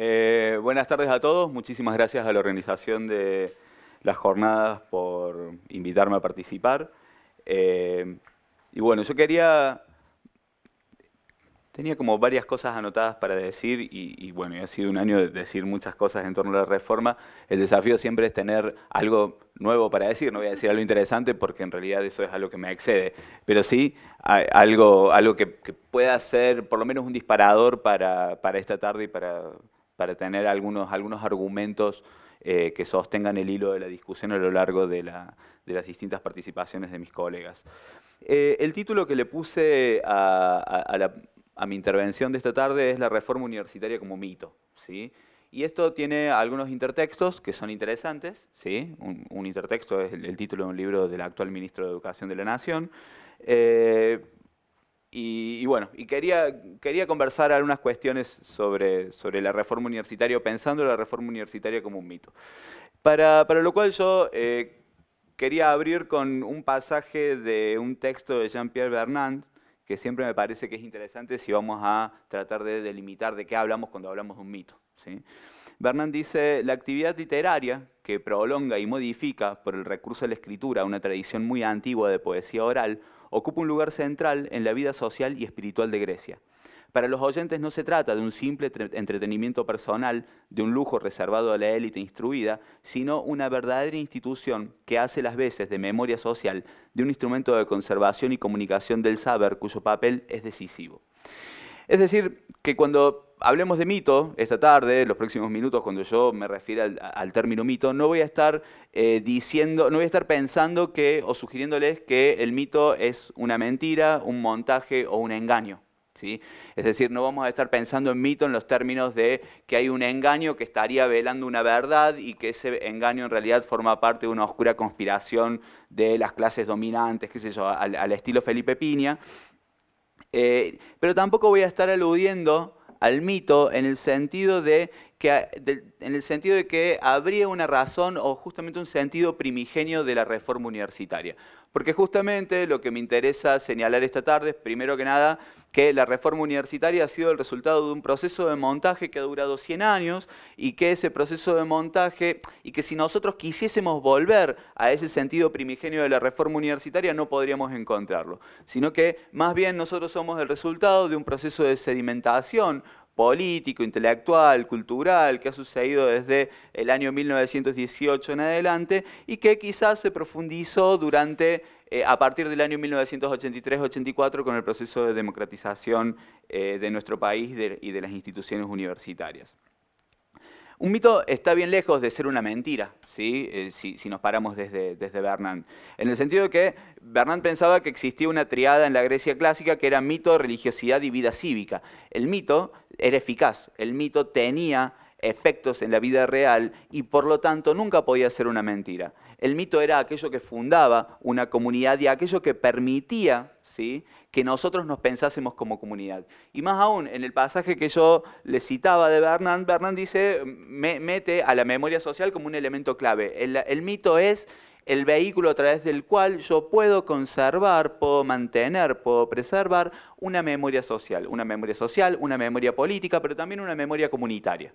Eh, buenas tardes a todos. Muchísimas gracias a la organización de las jornadas por invitarme a participar. Eh, y bueno, yo quería... Tenía como varias cosas anotadas para decir y, bueno, ha sido un año de decir muchas cosas en torno a la reforma. El desafío siempre es tener algo nuevo para decir, no voy a decir algo interesante porque en realidad eso es algo que me excede, pero sí algo, algo que, pueda ser por lo menos un disparador para esta tarde y para, para tener algunos, algunos argumentos eh, que sostengan el hilo de la discusión a lo largo de, las distintas participaciones de mis colegas. Eh, el título que le puse a, mi intervención de esta tarde es La reforma universitaria como mito. ¿sí? Y esto tiene algunos intertextos que son interesantes. ¿sí? Un, intertexto es el, título de un libro del actual ministro de Educación de la Nación. Eh, y, bueno, y quería, conversar algunas cuestiones sobre, la reforma universitaria, pensando la reforma universitaria como un mito. Para, lo cual yo eh, quería abrir con un pasaje de un texto de Jean-Pierre Bernand, que siempre me parece que es interesante si vamos a tratar de delimitar de qué hablamos cuando hablamos de un mito. ¿sí? Bernand dice, la actividad literaria que prolonga y modifica por el recurso de la escritura una tradición muy antigua de poesía oral, ocupa un lugar central en la vida social y espiritual de Grecia. Para los oyentes no se trata de un simple entretenimiento personal, de un lujo reservado a la élite instruida, sino una verdadera institución que hace las veces de memoria social, de un instrumento de conservación y comunicación del saber cuyo papel es decisivo. Es decir, que cuando hablemos de mito esta tarde, los próximos minutos, cuando yo me refiero al, término mito, no voy a estar eh, diciendo, no voy a estar pensando que o sugiriéndoles que el mito es una mentira, un montaje o un engaño. ¿Sí? Es decir, no vamos a estar pensando en mito en los términos de que hay un engaño que estaría velando una verdad y que ese engaño en realidad forma parte de una oscura conspiración de las clases dominantes, qué sé yo, al, al estilo Felipe Piña, eh, pero tampoco voy a estar aludiendo al mito en el sentido de en el sentido de que habría una razón o justamente un sentido primigenio de la reforma universitaria. Porque justamente lo que me interesa señalar esta tarde es, primero que nada, que la reforma universitaria ha sido el resultado de un proceso de montaje que ha durado 100 años y que ese proceso de montaje, y que si nosotros quisiésemos volver a ese sentido primigenio de la reforma universitaria no podríamos encontrarlo, sino que más bien nosotros somos el resultado de un proceso de sedimentación político, intelectual, cultural, que ha sucedido desde el año 1918 en adelante y que quizás se profundizó durante, eh, a partir del año 1983-84 con el proceso de democratización eh, de nuestro país y de las instituciones universitarias. Un mito está bien lejos de ser una mentira, ¿sí? Eh, si, nos paramos desde, desde En el sentido de que Bernán pensaba que existía una triada en la Grecia clásica que era mito, religiosidad y vida cívica. El mito era eficaz, el mito tenía efectos en la vida real y por lo tanto nunca podía ser una mentira. El mito era aquello que fundaba una comunidad y aquello que permitía ¿sí? que nosotros nos pensásemos como comunidad. Y más aún, en el pasaje que yo le citaba de Bernard, Bernán dice, mete a la memoria social como un elemento clave. el mito es el vehículo a través del cual yo puedo conservar, puedo mantener, puedo preservar una memoria social, una memoria social, una memoria política, pero también una memoria comunitaria.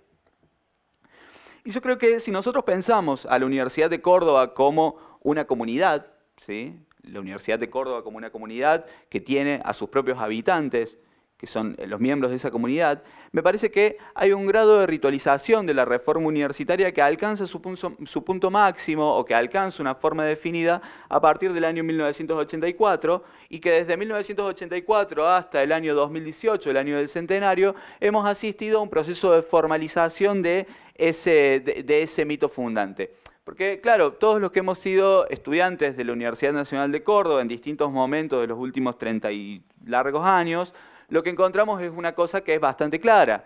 Y yo creo que si nosotros pensamos a la Universidad de Córdoba como una comunidad, ¿sí? la Universidad de Córdoba como una comunidad que tiene a sus propios habitantes, que son eh, los miembros de esa comunidad, me parece que hay un grado de ritualización de la reforma universitaria que alcanza su punto, máximo o que alcanza una forma definida a partir del año 1984 y que desde 1984 hasta el año 2018, el año del centenario, hemos asistido a un proceso de formalización de ese, de ese mito fundante. Porque, claro, todos los que hemos sido estudiantes de la Universidad Nacional de Córdoba en distintos momentos de los últimos 30 y largos años, lo que encontramos es una cosa que es bastante clara.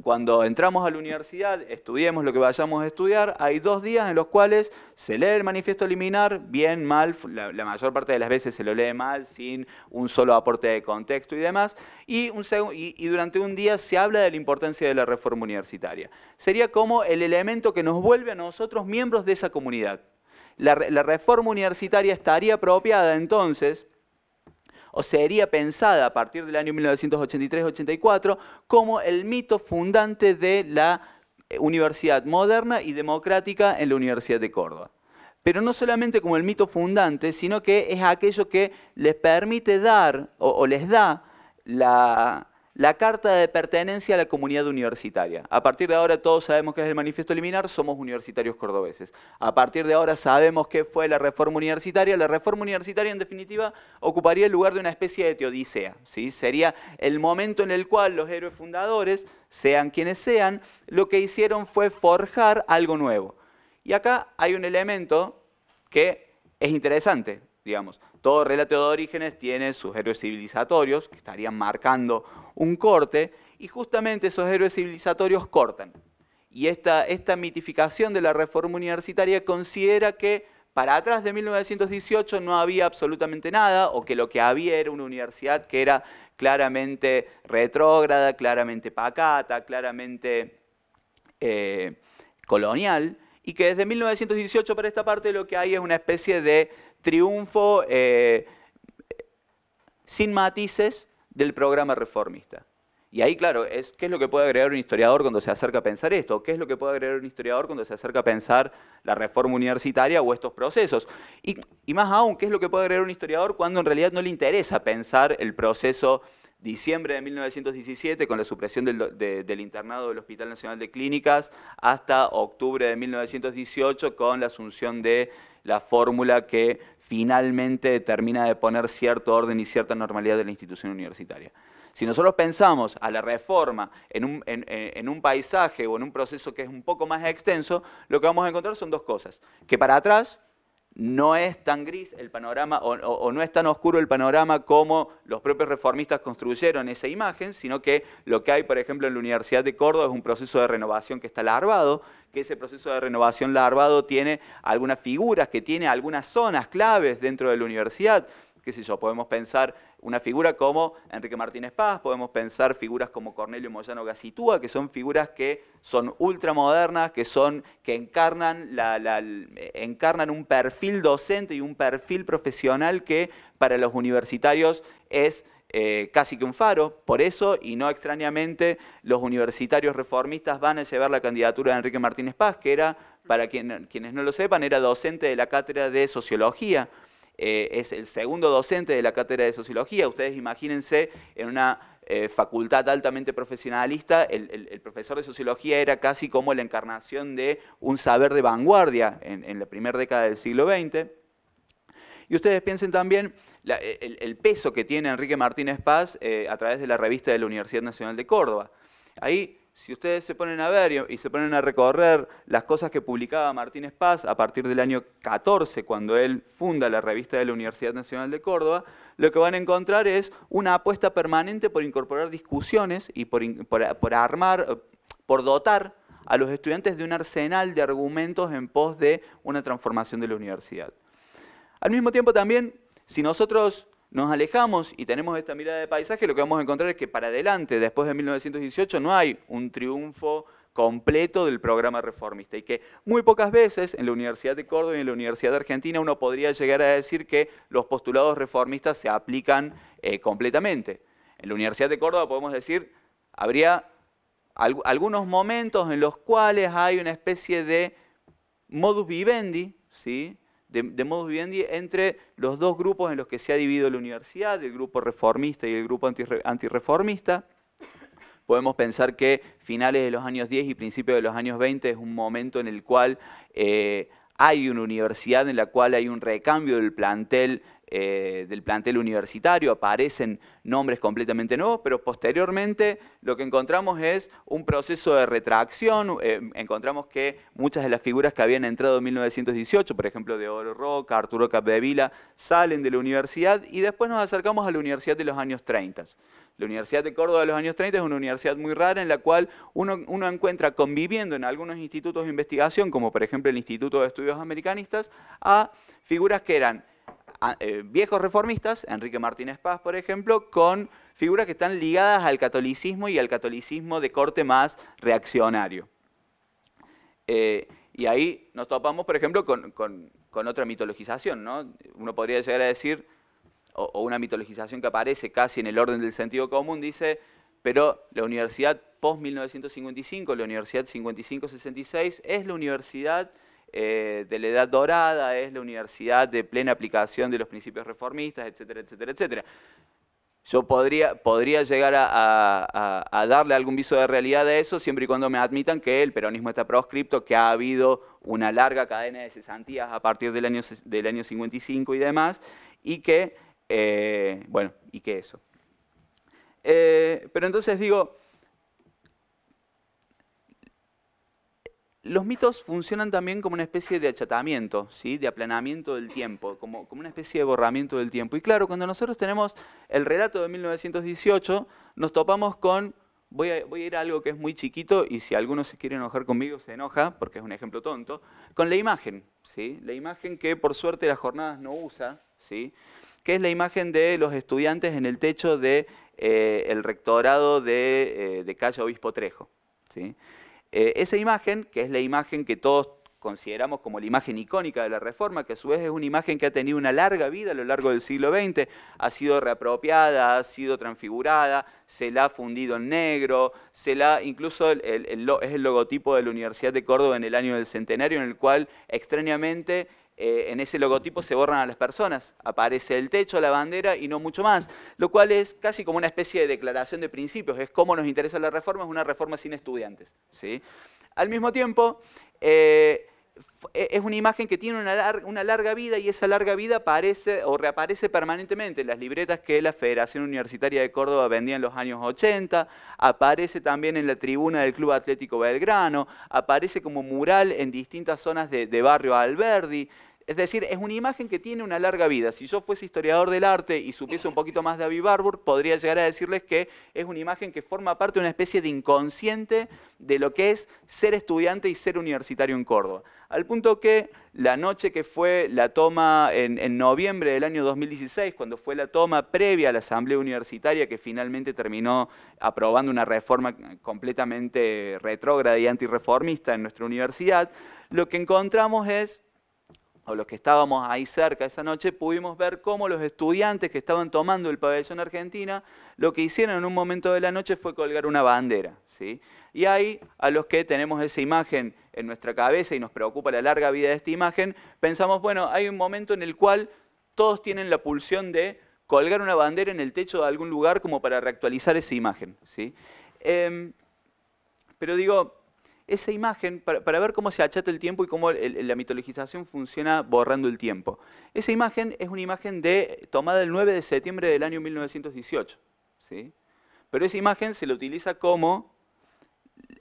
Cuando entramos a la universidad, estudiemos lo que vayamos a estudiar, hay dos días en los cuales se lee el manifiesto liminar, bien, mal, la, mayor parte de las veces se lo lee mal, sin un solo aporte de contexto y demás, y, durante un día se habla de la importancia de la reforma universitaria. Sería como el elemento que nos vuelve a nosotros miembros de esa comunidad. La, la reforma universitaria estaría apropiada entonces o sería pensada a partir del año 1983-84 como el mito fundante de la eh, universidad moderna y democrática en la Universidad de Córdoba. Pero no solamente como el mito fundante, sino que es aquello que les permite dar o, o les da la, la carta de pertenencia a la comunidad universitaria. A partir de ahora todos sabemos que es el manifiesto liminar, somos universitarios cordobeses. A partir de ahora sabemos qué fue la reforma universitaria. La reforma universitaria, en definitiva, ocuparía el lugar de una especie de teodicea. ¿sí? Sería el momento en el cual los héroes fundadores, sean quienes sean, lo que hicieron fue forjar algo nuevo. Y acá hay un elemento que es interesante, digamos. Todo relato de orígenes tiene sus héroes civilizatorios, que estarían marcando un corte, y justamente esos héroes civilizatorios cortan. Y esta, esta mitificación de la reforma universitaria considera que para atrás de 1918 no había absolutamente nada, o que lo que había era una universidad que era claramente retrógrada, claramente pacata, claramente eh, colonial, y que desde 1918 para esta parte lo que hay es una especie de triunfo eh, sin matices del programa reformista. Y ahí, claro, es qué es lo que puede agregar un historiador cuando se acerca a pensar esto, qué es lo que puede agregar un historiador cuando se acerca a pensar la reforma universitaria o estos procesos. Y, más aún, qué es lo que puede agregar un historiador cuando en realidad no le interesa pensar el proceso diciembre de 1917 con la supresión del, internado del Hospital Nacional de Clínicas hasta octubre de 1918 con la asunción de la fórmula que finalmente determina de poner cierto orden y cierta normalidad de la institución universitaria. Si nosotros pensamos a la reforma en un, en un, paisaje o en un proceso que es un poco más extenso, lo que vamos a encontrar son dos cosas. Que para atrás no es tan gris el panorama o, no es tan oscuro el panorama como los propios reformistas construyeron esa imagen, sino que lo que hay, por ejemplo, en la Universidad de Córdoba es un proceso de renovación que está larvado, que ese proceso de renovación larvado tiene algunas figuras, que tiene algunas zonas claves dentro de la universidad podemos pensar una figura como Enrique Martínez Paz, podemos pensar figuras como Cornelio Moyano Gacitúa, que son figuras que son ultramodernas, que, son, que encarnan, un perfil docente y un perfil profesional que para los universitarios es... Eh, casi que un faro. Por eso, y no extrañamente, los universitarios reformistas van a llevar la candidatura de Enrique Martínez Paz, que era, para quienes no lo sepan, era docente de la cátedra de Sociología eh, es el segundo docente de la cátedra de sociología. Ustedes imagínense en una eh, facultad altamente profesionalista, el, profesor de sociología era casi como la encarnación de un saber de vanguardia en, la primera década del siglo XX. Y ustedes piensen también e, el, peso que tiene Enrique Martínez Paz eh, a través de la revista de la Universidad Nacional de Córdoba. Ahí si ustedes se ponen a ver y, se ponen a recorrer las cosas que publicaba Martínez Paz a partir del año 14, cuando él funda la revista de la Universidad Nacional de Córdoba, lo que van a encontrar es una apuesta permanente por incorporar discusiones y por, armar, por dotar a los estudiantes de un arsenal de argumentos en pos de una transformación de la universidad. Al mismo tiempo también, si nosotros nos alejamos y tenemos esta mirada de paisaje, lo que vamos a encontrar es que para adelante, después de 1918, no hay un triunfo completo del programa reformista y que muy pocas veces en la Universidad de Córdoba y en la Universidad de Argentina uno podría llegar a decir que los postulados reformistas se aplican eh, completamente. En la Universidad de Córdoba podemos decir, habría algunos momentos en los cuales hay una especie de modus vivendi, ¿sí? de, modo bien, entre los dos grupos en los que se ha dividido la universidad, el grupo reformista y el grupo antirreformista. Podemos pensar que finales de los años 10 y principios de los años 20 es un momento en el cual eh, hay una universidad en la cual hay un recambio del plantel eh, del plantel universitario, aparecen nombres completamente nuevos, pero posteriormente lo que encontramos es un proceso de retracción, eh, encontramos que muchas de las figuras que habían entrado en 1918, por ejemplo de Oro Roca, Arturo Capdevila, salen de la universidad y después nos acercamos a la universidad de los años 30. La Universidad de Córdoba de los años 30 es una universidad muy rara en la cual uno, encuentra conviviendo en algunos institutos de investigación, como por ejemplo el Instituto de Estudios Americanistas, a figuras que eran eh, viejos reformistas, Enrique Martínez Paz, por ejemplo, con figuras que están ligadas al catolicismo y al catolicismo de corte más reaccionario. Eh, y ahí nos topamos, por ejemplo, con, otra mitologización. Uno podría llegar a decir, o, o una mitologización que aparece casi en el orden del sentido común, dice, pero la universidad post-1955, la universidad 55-66, es la universidad eh, de la Edad Dorada, es la universidad de plena aplicación de los principios reformistas, etcétera, etcétera, etcétera. Yo podría, llegar a, darle algún viso de realidad de eso siempre y cuando me admitan que el peronismo está proscripto, que ha habido una larga cadena de cesantías a partir del año, del año 55 y demás, y que, eh, bueno, y que eso. Eh, pero entonces digo, los mitos funcionan también como una especie de achatamiento, ¿sí? de aplanamiento del tiempo, como, como, una especie de borramiento del tiempo. Y claro, cuando nosotros tenemos el relato de 1918, nos topamos con, voy a, voy a ir a algo que es muy chiquito y si alguno se quiere enojar conmigo, se enoja, porque es un ejemplo tonto, con la imagen, ¿sí? la imagen que por suerte las jornadas no usa, ¿sí? que es la imagen de los estudiantes en el techo del de, eh, el rectorado de, eh, de Calle Obispo Trejo. ¿sí? Eh, esa imagen, que es la imagen que todos consideramos como la imagen icónica de la Reforma, que a su vez es una imagen que ha tenido una larga vida a lo largo del siglo XX, ha sido reapropiada, ha sido transfigurada, se la ha fundido en negro, se la, incluso es el logotipo de la Universidad de Córdoba en el año del centenario, en el cual extrañamente eh, en ese logotipo se borran a las personas. Aparece el techo, la bandera y no mucho más, lo cual es casi como una especie de declaración de principios, es cómo nos interesa la reforma, es una reforma sin estudiantes. ¿sí? Al mismo tiempo, eh, e, es una imagen que tiene una larga, vida y esa larga vida aparece o reaparece permanentemente. en Las libretas que la Federación Universitaria de Córdoba vendía en los años 80, aparece también en la tribuna del Club Atlético Belgrano, aparece como mural en distintas zonas de, de Barrio Alberdi, es decir, es una imagen que tiene una larga vida. Si yo fuese historiador del arte y supiese un poquito más de Avi Barbour, podría llegar a decirles que es una imagen que forma parte de una especie de inconsciente de lo que es ser estudiante y ser universitario en Córdoba. Al punto que la noche que fue la toma en, en noviembre del año 2016, cuando fue la toma previa a la Asamblea Universitaria que finalmente terminó aprobando una reforma completamente retrógrada y antirreformista en nuestra universidad, lo que encontramos es o los que estábamos ahí cerca esa noche, pudimos ver cómo los estudiantes que estaban tomando el pabellón Argentina, lo que hicieron en un momento de la noche fue colgar una bandera. ¿sí? Y ahí, a los que tenemos esa imagen en nuestra cabeza y nos preocupa la larga vida de esta imagen, pensamos, bueno, hay un momento en el cual todos tienen la pulsión de colgar una bandera en el techo de algún lugar como para reactualizar esa imagen. ¿sí? Em, pero digo, esa imagen, para, ver cómo se achata el tiempo y cómo la mitologización funciona borrando el tiempo. Esa imagen es una imagen de, tomada el 9 de septiembre del año 1918. ¿sí? Pero esa imagen se la utiliza como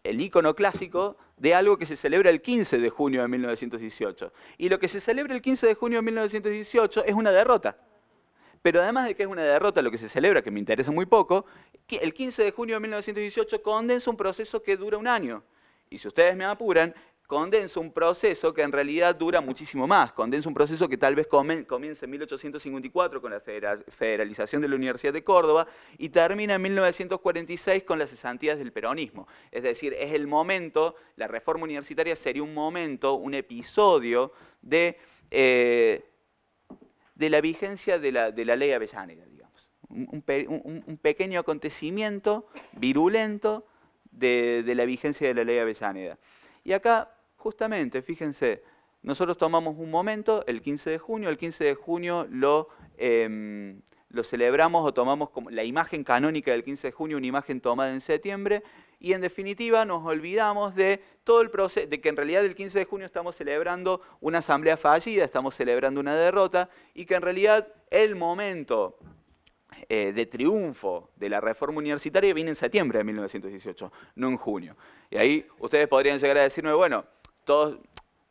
el icono clásico de algo que se celebra el 15 de junio de 1918. Y lo que se celebra el 15 de junio de 1918 es una derrota. Pero además de que es una derrota lo que se celebra, que me interesa muy poco, el 15 de junio de 1918 condensa un proceso que dura un año y si ustedes me apuran, condenso un proceso que en realidad dura muchísimo más, condenso un proceso que tal vez comience en 1854 con la federalización de la Universidad de Córdoba y termina en 1946 con las cesantías del peronismo. Es decir, es el momento, la reforma universitaria sería un momento, un episodio de, eh, la vigencia de la, de la, ley Avellaneda, digamos. un pequeño acontecimiento virulento de, la vigencia de la ley Avellaneda. Y acá, justamente, fíjense, nosotros tomamos un momento, el 15 de junio, el 15 de junio lo, em, lo, celebramos o tomamos como la imagen canónica del 15 de junio, una imagen tomada en septiembre, y en definitiva nos olvidamos de todo el proceso, de que en realidad el 15 de junio estamos celebrando una asamblea fallida, estamos celebrando una derrota, y que en realidad el momento eh, de triunfo de la reforma universitaria viene en septiembre de 1918, no en junio. Y ahí ustedes podrían llegar a decirme, bueno, todos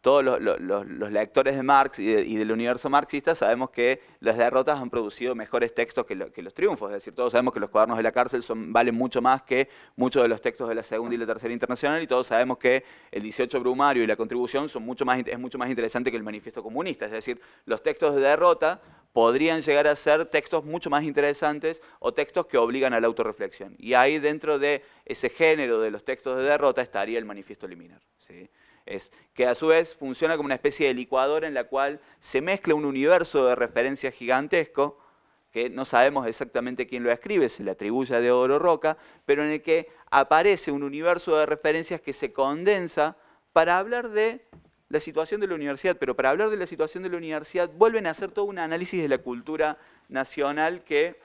todos los, lectores de Marx y, del universo marxista sabemos que las derrotas han producido mejores textos que, que, los triunfos, es decir, todos sabemos que los cuadernos de la cárcel valen mucho más que muchos de los textos de la Segunda y la Tercera Internacional y todos sabemos que el 18 Brumario y la contribución son mucho más, es mucho más interesante que el Manifiesto Comunista, es decir, los textos de derrota podrían llegar a ser textos mucho más interesantes o textos que obligan a la autorreflexión. Y ahí dentro de ese género de los textos de derrota estaría el Manifiesto Liminar. ¿sí? que a su vez funciona como una especie de licuador en la cual se mezcla un universo de referencias gigantesco que no sabemos exactamente quién lo escribe, se le atribuye a Oro Roca, pero en el que aparece un universo de referencias que se condensa para hablar de la situación de la universidad, pero para hablar de la situación de la universidad vuelven a hacer todo un análisis de la cultura nacional que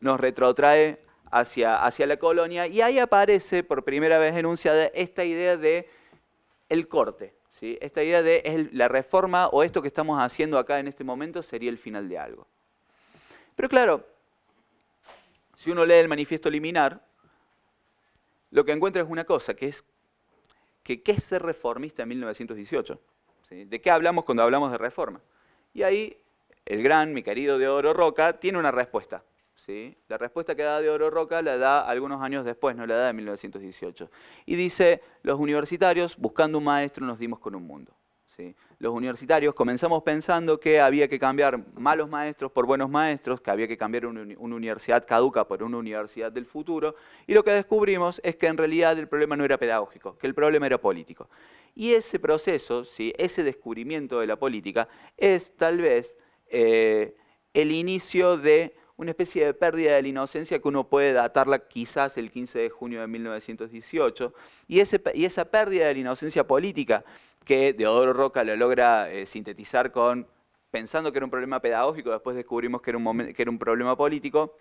nos retrotrae hacia, hacia la colonia y ahí aparece por primera vez enunciada esta idea de el corte. Esta idea de la reforma o esto que estamos haciendo acá en este momento sería el final de algo. Pero claro, si uno lee el manifiesto liminar, lo que encuentra es una cosa, que es que qué es ser reformista en 1918. ¿De qué hablamos cuando hablamos de reforma? Y ahí el gran, mi querido De Oro Roca, tiene una respuesta. La respuesta que da de Oro Roca la da algunos años después, no la da de 1918. Y dice, los universitarios, buscando un maestro, nos dimos con un mundo. Los universitarios comenzamos pensando que había que cambiar malos maestros por buenos maestros, que había que cambiar una, universidad caduca por una universidad del futuro, y lo que descubrimos es que en realidad el problema no era pedagógico, que el problema era político. Y ese proceso, ese descubrimiento de la política, es tal vez eh, el inicio de una especie de pérdida de la inocencia que uno puede datarla quizás el 15 de junio de 1918, y, esa pérdida de la inocencia política que Deodoro Roca lo logra eh, sintetizar con pensando que era un problema pedagógico, después descubrimos que era un, que era un problema político,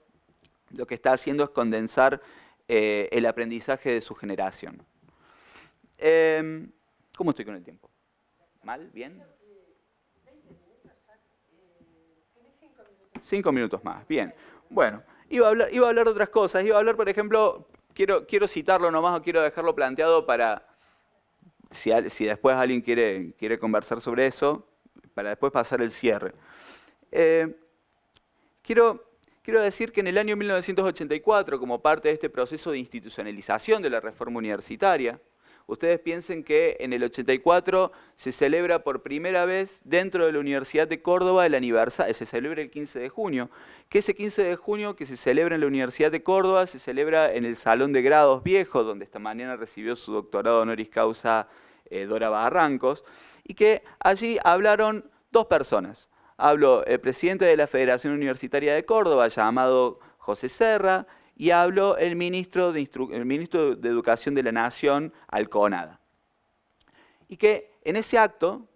lo que está haciendo es condensar eh, el aprendizaje de su generación. Em, ¿Cómo estoy con el tiempo? ¿Mal? ¿Bien? Cinco minutos más, bien. Bueno, iba a hablar, de otras cosas. Iba a hablar, por ejemplo, quiero, quiero citarlo nomás o quiero dejarlo planteado para, si, después alguien quiere, quiere conversar sobre eso, para después pasar el cierre. Eh, quiero, quiero decir que en el año 1984, como parte de este proceso de institucionalización de la reforma universitaria, Ustedes piensen que en el 84 se celebra por primera vez dentro de la Universidad de Córdoba el aniversario, eh, se celebra el 15 de junio, que ese 15 de junio que se celebra en la Universidad de Córdoba se celebra en el Salón de Grados Viejo, donde esta mañana recibió su doctorado honoris causa eh, Dora Barrancos, y que allí hablaron dos personas. Habló el presidente de la Federación Universitaria de Córdoba, llamado José Serra, y habló el ministro de, el ministro de Educación de la Nación, Alconada. Y que en ese acto,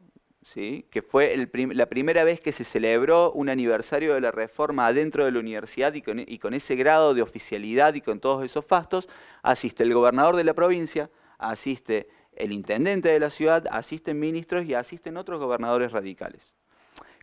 ¿sí? que fue la primera vez que se celebró un aniversario de la reforma dentro de la universidad y con, y con ese grado de oficialidad y con todos esos fastos, asiste el gobernador de la provincia, asiste el intendente de la ciudad, asisten ministros y asisten otros gobernadores radicales.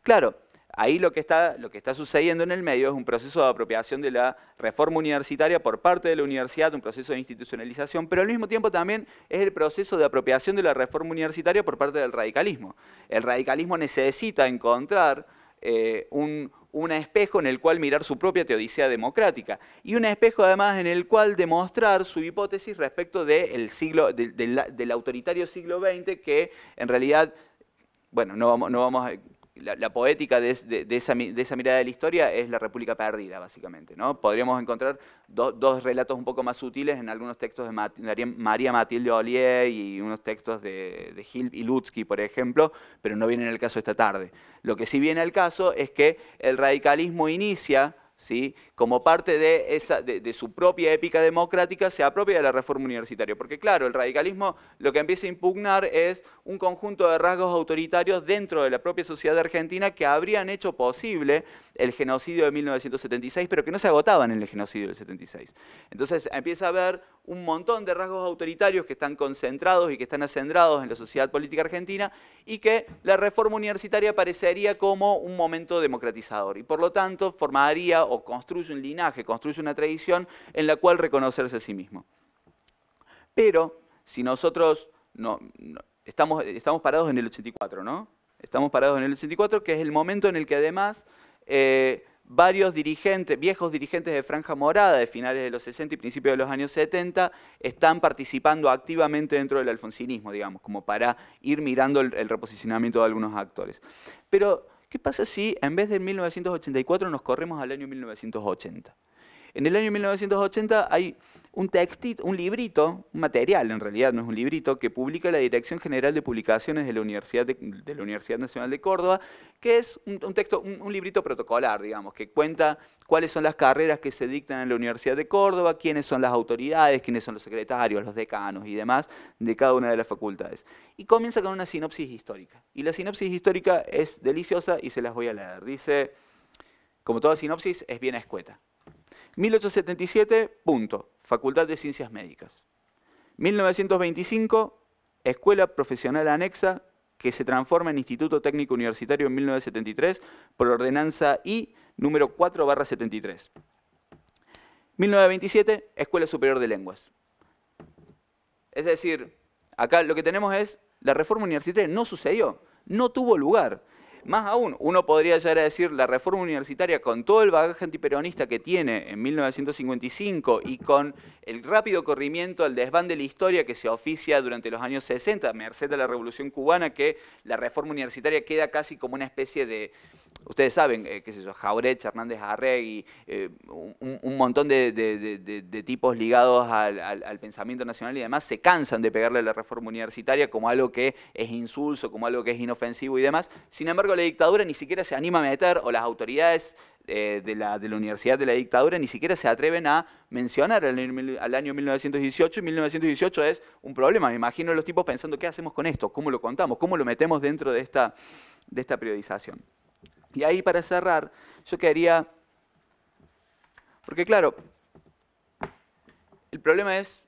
Claro, Ahí lo que, está, sucediendo en el medio es un proceso de apropiación de la reforma universitaria por parte de la universidad, un proceso de institucionalización, pero al mismo tiempo también es el proceso de apropiación de la reforma universitaria por parte del radicalismo. El radicalismo necesita encontrar eh, un, espejo en el cual mirar su propia teodicea democrática y un espejo además en el cual demostrar su hipótesis respecto siglo, del autoritario siglo XX que en realidad, bueno, no vamos, no vamos a la, poética de, esa, mirada de la historia es la República Perdida, básicamente. ¿no? Podríamos encontrar dos relatos un poco más sutiles en algunos textos de María Matilde Ollier y unos textos de, de y Lutsky, por ejemplo, pero no vienen al caso esta tarde. Lo que sí viene al caso es que el radicalismo inicia como parte de, esa, de, su propia épica democrática, se apropia de la reforma universitaria. Porque claro, el radicalismo lo que empieza a impugnar es un conjunto de rasgos autoritarios dentro de la propia sociedad argentina que habrían hecho posible el genocidio de 1976, pero que no se agotaban en el genocidio del 76. Entonces empieza a haber un montón de rasgos autoritarios que están concentrados y que están acendrados en la sociedad política argentina y que la reforma universitaria parecería como un momento democratizador y por lo tanto formaría o construye un linaje, construye una tradición en la cual reconocerse a sí mismo. Pero si nosotros no, estamos, estamos parados en el 84, ¿no? Estamos parados en el 84, que es el momento en el que además... Eh, varios dirigentes, viejos dirigentes de Franja Morada de finales de los 60 y principios de los años 70 están participando activamente dentro del alfonsinismo, digamos, como para ir mirando el, reposicionamiento de algunos actores. Pero, ¿qué pasa si en vez de 1984 nos corremos al año 1980? En el año 1980 hay un textito, un librito, un material en realidad, no es un librito, que publica la Dirección General de Publicaciones de la Universidad, Nacional de Córdoba, que es un, texto, un, librito protocolar, digamos, que cuenta cuáles son las carreras que se dictan en la Universidad de Córdoba, quiénes son las autoridades, quiénes son los secretarios, los decanos y demás de cada una de las facultades. Y comienza con una sinopsis histórica. Y la sinopsis histórica es deliciosa y se las voy a leer. Dice, como toda sinopsis, es bien escueta. 1877, punto. Facultad de Ciencias Médicas. 1925, Escuela Profesional Anexa, que se transforma en Instituto Técnico Universitario en 1973 por ordenanza I número 4 barra 73. 1927, Escuela Superior de Lenguas. Es decir, acá lo que tenemos es, la reforma universitaria no sucedió, no tuvo lugar. Más aún, uno podría llegar a decir la reforma universitaria con todo el bagaje antiperonista que tiene en 1955 y con el rápido corrimiento al desván de la historia que se oficia durante los años 60, merced a la Revolución Cubana, que la reforma universitaria queda casi como una especie de ustedes saben, que eh, qué sé yo, Hernández Arregui, eh, un, montón de, tipos ligados al, pensamiento nacional y demás, se cansan de pegarle a la reforma universitaria como algo que es insulso, como algo que es inofensivo y demás. Sin embargo, la dictadura ni siquiera se anima a meter, o las autoridades eh, de, la, Universidad de la Dictadura ni siquiera se atreven a mencionar al, año 1918, y 1918 es un problema, me imagino los tipos pensando, ¿qué hacemos con esto? ¿Cómo lo contamos? ¿Cómo lo metemos dentro de esta, de esta periodización? Y ahí para cerrar, yo quería, porque claro, el problema es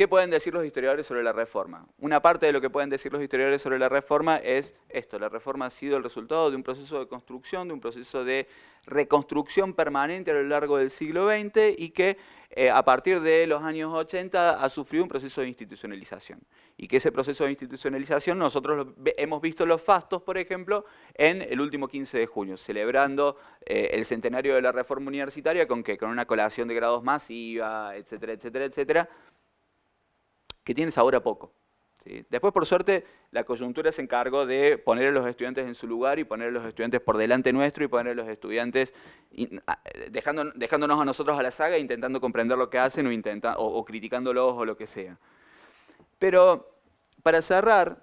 ¿Qué pueden decir los historiadores sobre la reforma? Una parte de lo que pueden decir los historiadores sobre la reforma es esto, la reforma ha sido el resultado de un proceso de construcción, de un proceso de reconstrucción permanente a lo largo del siglo XX y que eh, a partir de los años 80 ha sufrido un proceso de institucionalización. Y que ese proceso de institucionalización nosotros hemos visto los fastos, por ejemplo, en el último 15 de junio, celebrando eh, el centenario de la reforma universitaria con, que con una colación de grados masiva, etcétera, etcétera, etcétera que tiene sabor a poco. ¿sí? Después, por suerte, la coyuntura se encargó de poner a los estudiantes en su lugar y poner a los estudiantes por delante nuestro y poner a los estudiantes dejando, dejándonos a nosotros a la saga, intentando comprender lo que hacen o, o, criticándolos o lo que sea. Pero para cerrar,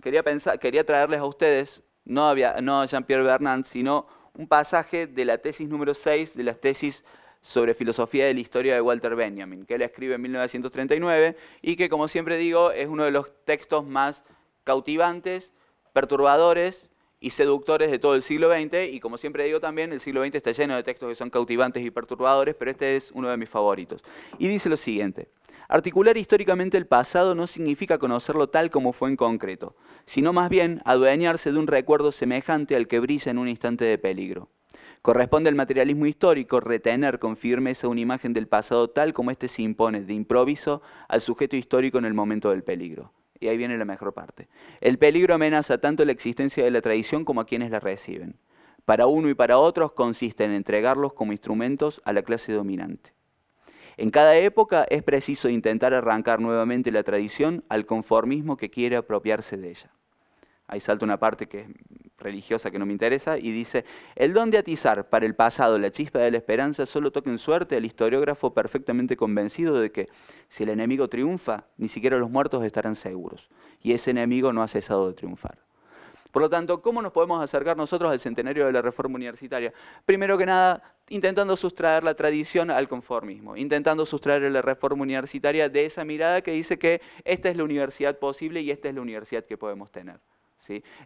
quería, pensar, quería traerles a ustedes, no, había, no a Jean-Pierre Bernard, sino un pasaje de la tesis número 6, de las tesis sobre filosofía de la historia de Walter Benjamin, que él escribe en 1939 y que, como siempre digo, es uno de los textos más cautivantes, perturbadores y seductores de todo el siglo XX. Y como siempre digo también, el siglo XX está lleno de textos que son cautivantes y perturbadores, pero este es uno de mis favoritos. Y dice lo siguiente. Articular históricamente el pasado no significa conocerlo tal como fue en concreto, sino más bien adueñarse de un recuerdo semejante al que brilla en un instante de peligro. Corresponde al materialismo histórico retener con firmeza una imagen del pasado tal como éste se impone de improviso al sujeto histórico en el momento del peligro. Y ahí viene la mejor parte. El peligro amenaza tanto la existencia de la tradición como a quienes la reciben. Para uno y para otros consiste en entregarlos como instrumentos a la clase dominante. En cada época es preciso intentar arrancar nuevamente la tradición al conformismo que quiere apropiarse de ella ahí salta una parte que es religiosa que no me interesa, y dice, el don de atizar para el pasado la chispa de la esperanza solo toca en suerte al historiógrafo perfectamente convencido de que si el enemigo triunfa, ni siquiera los muertos estarán seguros, y ese enemigo no ha cesado de triunfar. Por lo tanto, ¿cómo nos podemos acercar nosotros al centenario de la reforma universitaria? Primero que nada, intentando sustraer la tradición al conformismo, intentando sustraer la reforma universitaria de esa mirada que dice que esta es la universidad posible y esta es la universidad que podemos tener.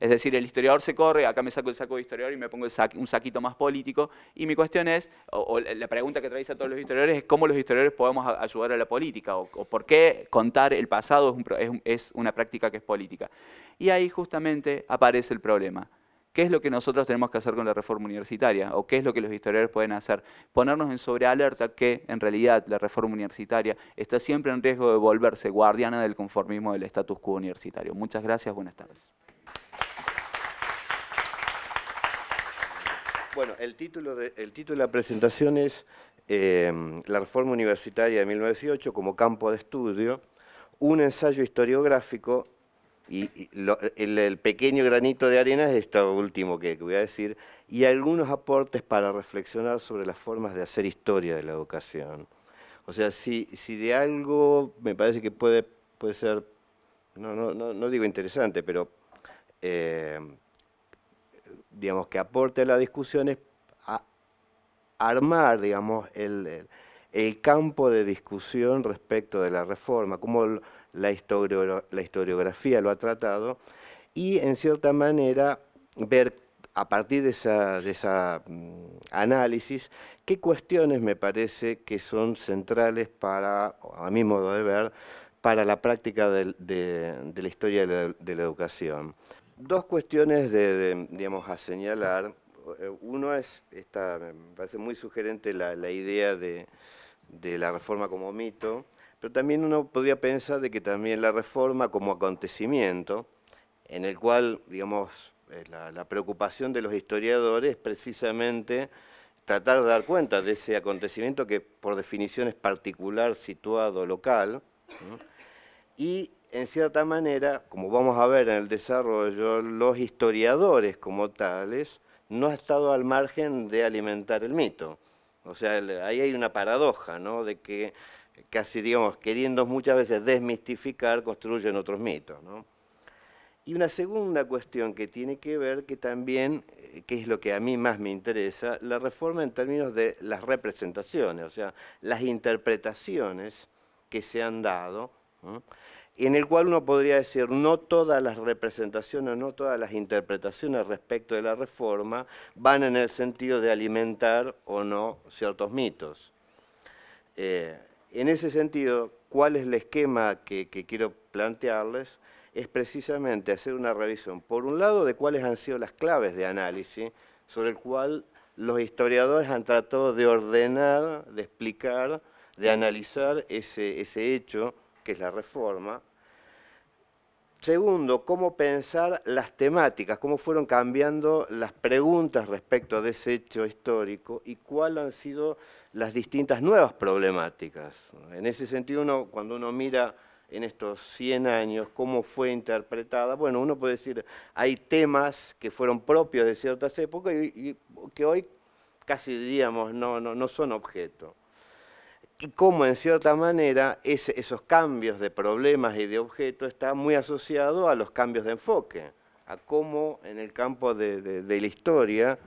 Es decir, el historiador se corre, acá me saco el saco de historiador y me pongo un saquito más político, y mi cuestión es, o, la pregunta que trae a todos los historiadores es cómo los historiadores podemos ayudar a la política, o, por qué contar el pasado es, es una práctica que es política. Y ahí justamente aparece el problema. ¿Qué es lo que nosotros tenemos que hacer con la reforma universitaria? ¿O qué es lo que los historiadores pueden hacer? Ponernos en sobrealerta que, en realidad, la reforma universitaria está siempre en riesgo de volverse guardiana del conformismo del status quo universitario. Muchas gracias, buenas tardes. Bueno, el título de, la presentación es em, La reforma universitaria de 1918 como campo de estudio, un ensayo historiográfico y, el, pequeño granito de arena es esto último que, voy a decir, y algunos aportes para reflexionar sobre las formas de hacer historia de la educación. O sea, si, de algo me parece que puede, puede ser, no, no, no, no digo interesante, pero... Em, que aporte a la discusión es armar, el, campo de discusión respecto de la reforma, como la, historiografía lo ha tratado, y en cierta manera ver a partir de ese mm, análisis qué cuestiones me parece que son centrales para, a mi modo de ver, para la práctica de, la historia de la educación. Dos cuestiones digamos, a señalar. Eh, uno es, esta, me parece muy sugerente la, idea de, la reforma como mito, pero también uno podría pensar de que también la reforma como acontecimiento, en el cual, digamos, eh, la, preocupación de los historiadores es precisamente tratar de dar cuenta de ese acontecimiento que por definición es particular, situado, local, y en cierta manera, como vamos a ver en el desarrollo, los historiadores como tales no han estado al margen de alimentar el mito. O sea, ahí hay una paradoja, ¿no? De que casi, digamos, queriendo muchas veces desmistificar, construyen otros mitos, Y una segunda cuestión que tiene que ver, que también, eh, que es lo que a mí más me interesa, la reforma en términos de las representaciones, o sea, las interpretaciones que se han dado en el cual uno podría decir no todas las representaciones, no todas las interpretaciones respecto de la reforma van en el sentido de alimentar o no ciertos mitos. Eh, en ese sentido, ¿cuál es el esquema que, quiero plantearles? Es precisamente hacer una revisión, por un lado, de cuáles han sido las claves de análisis sobre el cual los historiadores han tratado de ordenar, de explicar, de analizar ese, ese hecho que es la reforma. Segundo, cómo pensar las temáticas, cómo fueron cambiando las preguntas respecto a ese hecho histórico y cuáles han sido las distintas nuevas problemáticas. En ese sentido, cuando uno mira en estos 100 años, cómo fue interpretada, bueno, uno puede decir, hay temas que fueron propios de ciertas épocas y, y que hoy casi diríamos no, no, no son objeto y cómo en cierta manera esos cambios de problemas y de objetos están muy asociados a los cambios de enfoque, a cómo en el campo de, la historia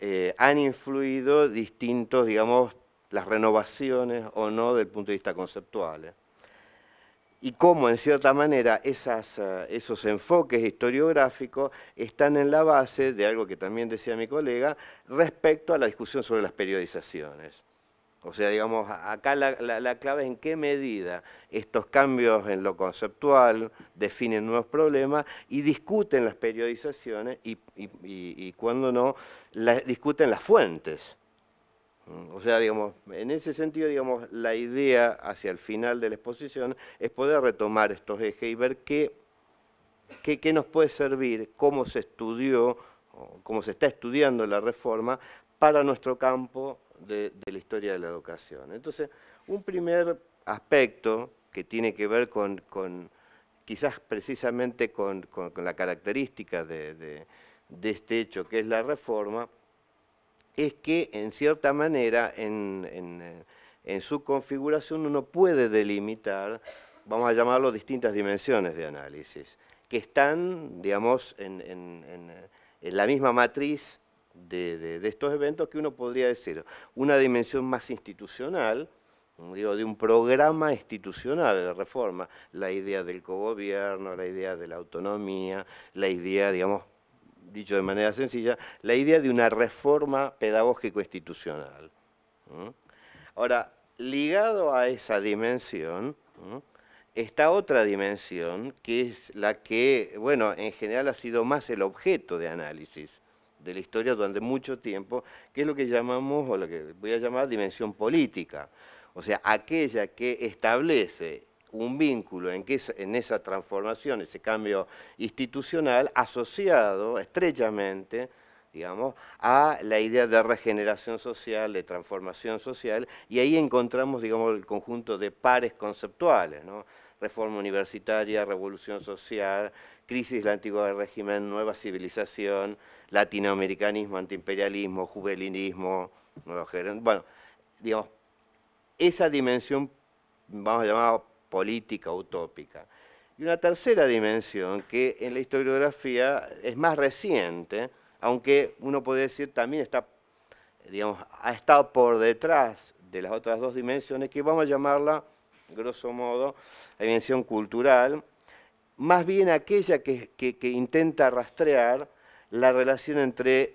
eh, han influido distintos, digamos, las renovaciones o no del punto de vista conceptual. Eh. Y cómo en cierta manera eh, esos enfoques historiográficos están en la base de algo que también decía mi colega respecto a la discusión sobre las periodizaciones o sea, digamos, acá la, clave es en qué medida estos cambios en lo conceptual definen nuevos problemas y discuten las periodizaciones y, cuando no, la, discuten las fuentes. Mm, o sea, digamos, en ese sentido, digamos, la idea hacia el final de la exposición es poder retomar estos ejes y ver qué, qué, qué nos puede servir, cómo se estudió, cómo se está estudiando la reforma para nuestro campo de, la historia de la educación. Entonces, un primer aspecto que tiene que ver con, quizás precisamente con, la característica de, este hecho, que es la reforma, es que en cierta manera eh, en, su configuración uno puede delimitar, vamos a llamarlo, distintas dimensiones de análisis, que están, digamos, en eh, la misma matriz de, estos eventos que uno podría decir una dimensión más institucional, digo, de un programa institucional de reforma, la idea del cogobierno, la idea de la autonomía, la idea, digamos, dicho de manera sencilla, la idea de una reforma pedagógico-institucional. Ahora, ligado a esa dimensión, está otra dimensión que es la que, bueno, en general ha sido más el objeto de análisis, de la historia durante mucho tiempo, que es lo que llamamos, o lo que voy a llamar, dimensión política. O sea, aquella que establece un vínculo en, que, en esa transformación, ese cambio institucional, asociado estrechamente digamos, a la idea de regeneración social, de transformación social, y ahí encontramos, digamos, el conjunto de pares conceptuales, ¿no? reforma universitaria, revolución social, crisis del antiguo régimen, nueva civilización, latinoamericanismo, antiimperialismo, juvenilismo, bueno, digamos, esa dimensión, vamos a llamar política utópica. Y una tercera dimensión que en la historiografía es más reciente, aunque uno puede decir también está, digamos, ha estado por detrás de las otras dos dimensiones, que vamos a llamarla grosso modo, la dimensión cultural, más bien aquella que, intenta rastrear la relación entre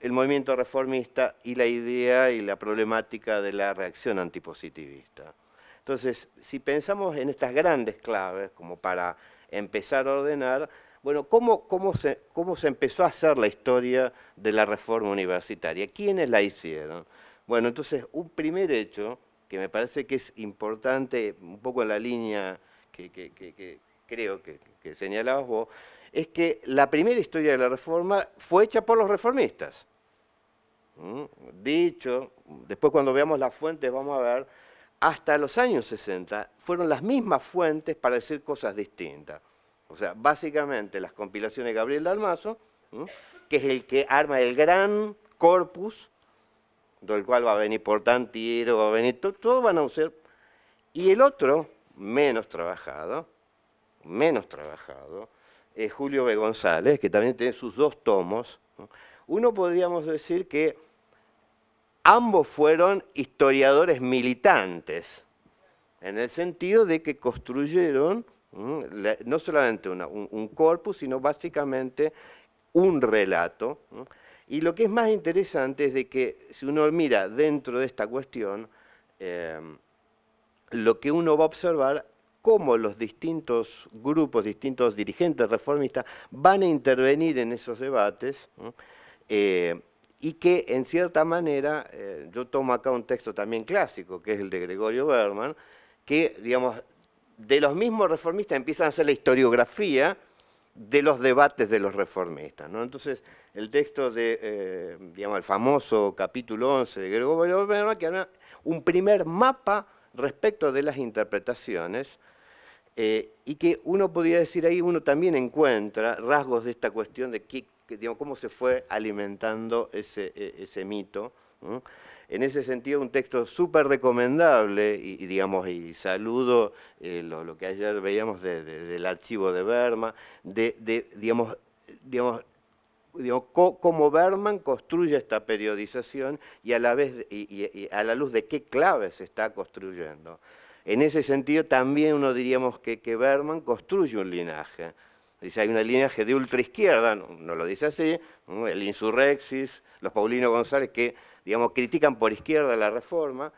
el movimiento reformista y la idea y la problemática de la reacción antipositivista. Entonces, si pensamos en estas grandes claves, como para empezar a ordenar, bueno, ¿cómo, se, cómo se empezó a hacer la historia de la reforma universitaria? ¿Quiénes la hicieron? Bueno, entonces, un primer hecho que me parece que es importante, un poco en la línea que, creo que, señalabas vos, es que la primera historia de la reforma fue hecha por los reformistas. Dicho, después cuando veamos las fuentes vamos a ver, hasta los años 60 fueron las mismas fuentes para decir cosas distintas. O sea, básicamente las compilaciones de Gabriel Dalmazo, que es el que arma el gran corpus del cual va a venir portantiro, va a venir, todo van a ser Y el otro, menos trabajado, menos trabajado, es Julio B. González, que también tiene sus dos tomos. Uno podríamos decir que ambos fueron historiadores militantes, en el sentido de que construyeron no solamente un corpus, sino básicamente un relato y lo que es más interesante es de que si uno mira dentro de esta cuestión, em, lo que uno va a observar cómo los distintos grupos, distintos dirigentes reformistas van a intervenir en esos debates eh, y que en cierta manera, eh, yo tomo acá un texto también clásico, que es el de Gregorio Berman, que digamos, de los mismos reformistas empiezan a hacer la historiografía de los debates de los reformistas. Entonces, el texto de, eh, el famoso capítulo 11 de Gregorio que era un primer mapa respecto de las interpretaciones, eh, y que uno podría decir ahí, uno también encuentra rasgos de esta cuestión de cómo se fue alimentando ese e, mito, en ese sentido, un texto súper recomendable y, digamos, y saludo eh, lo, que ayer veíamos del archivo de Berma, de, digamos, digamos, cómo Berman construye esta periodización y a la vez y, a la luz de qué clave se está construyendo. En ese sentido, también uno diríamos que, que Berman construye un linaje. Dice, hay un linaje de ultraizquierda, no, no lo dice así, el insurrexis, los Paulino González, que digamos, critican por izquierda la reforma,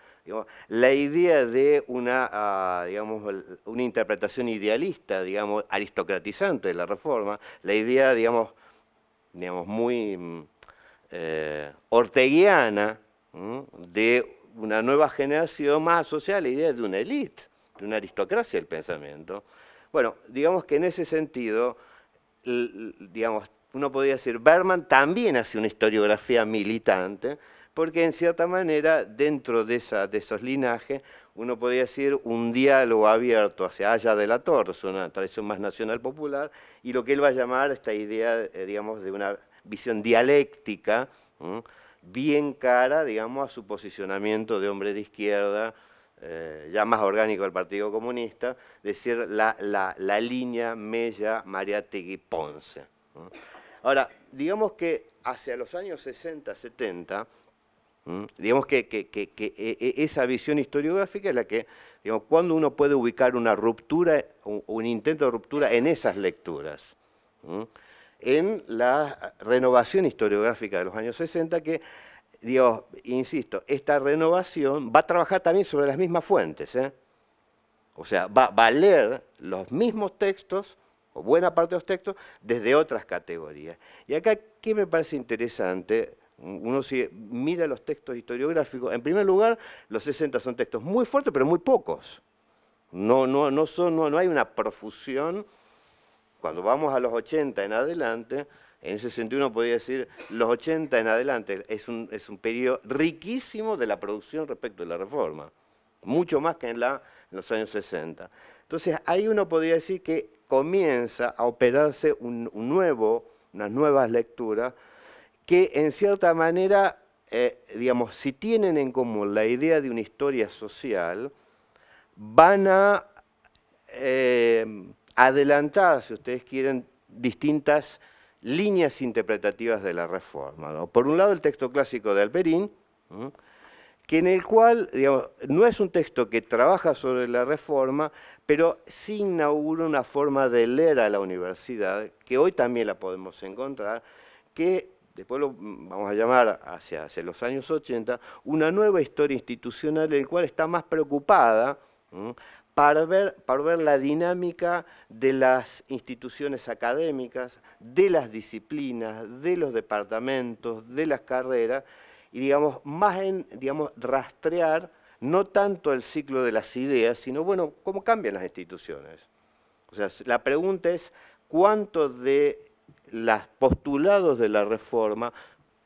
la idea de una, ah, digamos, una interpretación idealista, digamos, aristocratizante de la reforma, la idea, digamos, digamos muy mm, eh, orteguiana de una nueva generación más social, la idea de una élite, de una aristocracia del pensamiento. Bueno, digamos que en ese sentido, digamos, uno podría decir, Berman también hace una historiografía militante, porque en cierta manera dentro de, esos linajes uno podría decir un diálogo abierto hacia allá de la Torre, una tradición más nacional popular, y lo que él va a llamar esta idea, eh, digamos, de una visión dialéctica, bien cara, digamos, a su posicionamiento de hombre de izquierda, eh, ya más orgánico del Partido Comunista, decir la, línea Mella Mariategui Ponce. Ahora, digamos que hacia los años 60, 70, ¿Mm? Digamos que, e, e, esa visión historiográfica es la que, digamos, cuando uno puede ubicar una ruptura, un, un intento de ruptura en esas lecturas, ¿Mm? en la renovación historiográfica de los años 60, que, digo insisto, esta renovación va a trabajar también sobre las mismas fuentes, ¿eh? o sea, va, va a leer los mismos textos, o buena parte de los textos, desde otras categorías. Y acá, ¿qué me parece interesante? Uno si mira los textos historiográficos, en primer lugar, los 60 son textos muy fuertes, pero muy pocos. No, no, no, hay una profusión. Cuando vamos a los 80 en adelante, en ese sentido podría decir, los 80 en adelante es un, es periodo riquísimo de la producción respecto de la reforma, mucho más que en, los años 60. Entonces ahí uno podría decir que comienza a operarse un nuevo, unas nuevas lecturas que en cierta manera, eh, digamos, si tienen en común la idea de una historia social, van a eh, adelantar, si ustedes quieren, distintas líneas interpretativas de la reforma. Por un lado, el texto clásico de Alperín, que en el cual, no es un texto que trabaja sobre la reforma, pero sí inaugura una forma de leer a la universidad, que hoy también la podemos encontrar, que después lo mm, vamos a llamar hacia, los años 80, una nueva historia institucional en la cual está más preocupada para ver, para ver la dinámica de las instituciones académicas, de las disciplinas, de los departamentos, de las carreras, y digamos, más en digamos, rastrear no tanto el ciclo de las ideas, sino, bueno, cómo cambian las instituciones. O sea, la pregunta es cuánto de los postulados de la reforma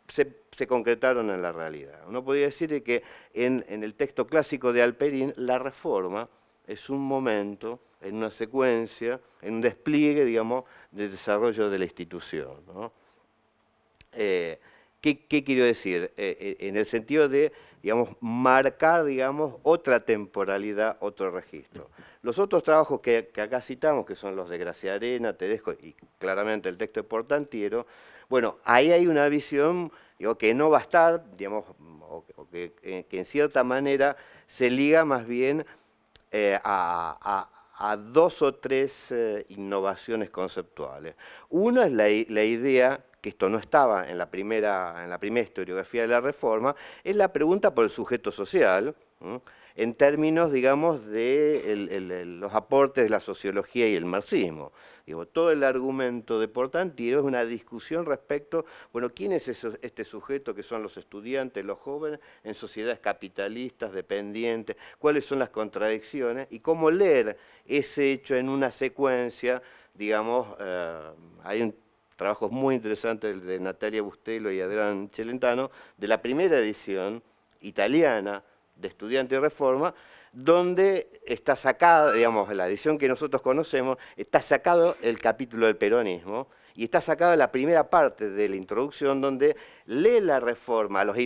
se, concretaron en la realidad. Uno podría decir que en, el texto clásico de Alperín, la reforma es un momento, en una secuencia, en un despliegue, digamos, del desarrollo de la institución. Eh, ¿qué, quiero decir? Eh, eh, en el sentido de digamos, marcar, digamos, otra temporalidad, otro registro. Los otros trabajos que, acá citamos, que son los de Gracia Arena, Te Tedesco y claramente el texto de Portantiero, bueno, ahí hay una visión que no va a estar, digamos, o, que, en cierta manera se liga más bien eh, a, dos o tres eh, innovaciones conceptuales. Una es la, la idea que esto no estaba en la primera, en la primera historiografía de la Reforma, es la pregunta por el sujeto social, en términos, digamos, de los aportes de la sociología y el marxismo. todo el argumento de Portantio es una discusión respecto, bueno, ¿quién es este sujeto que son los estudiantes, los jóvenes, en sociedades capitalistas, dependientes? ¿Cuáles son las contradicciones? Y cómo leer ese hecho en una secuencia, digamos, eh, hay un trabajos muy interesantes de Natalia Bustelo y Adrián Celentano, de la primera edición italiana de Estudiante y Reforma, donde está sacada, digamos, la edición que nosotros conocemos, está sacado el capítulo del peronismo y está sacada la primera parte de la introducción donde lee la reforma, los,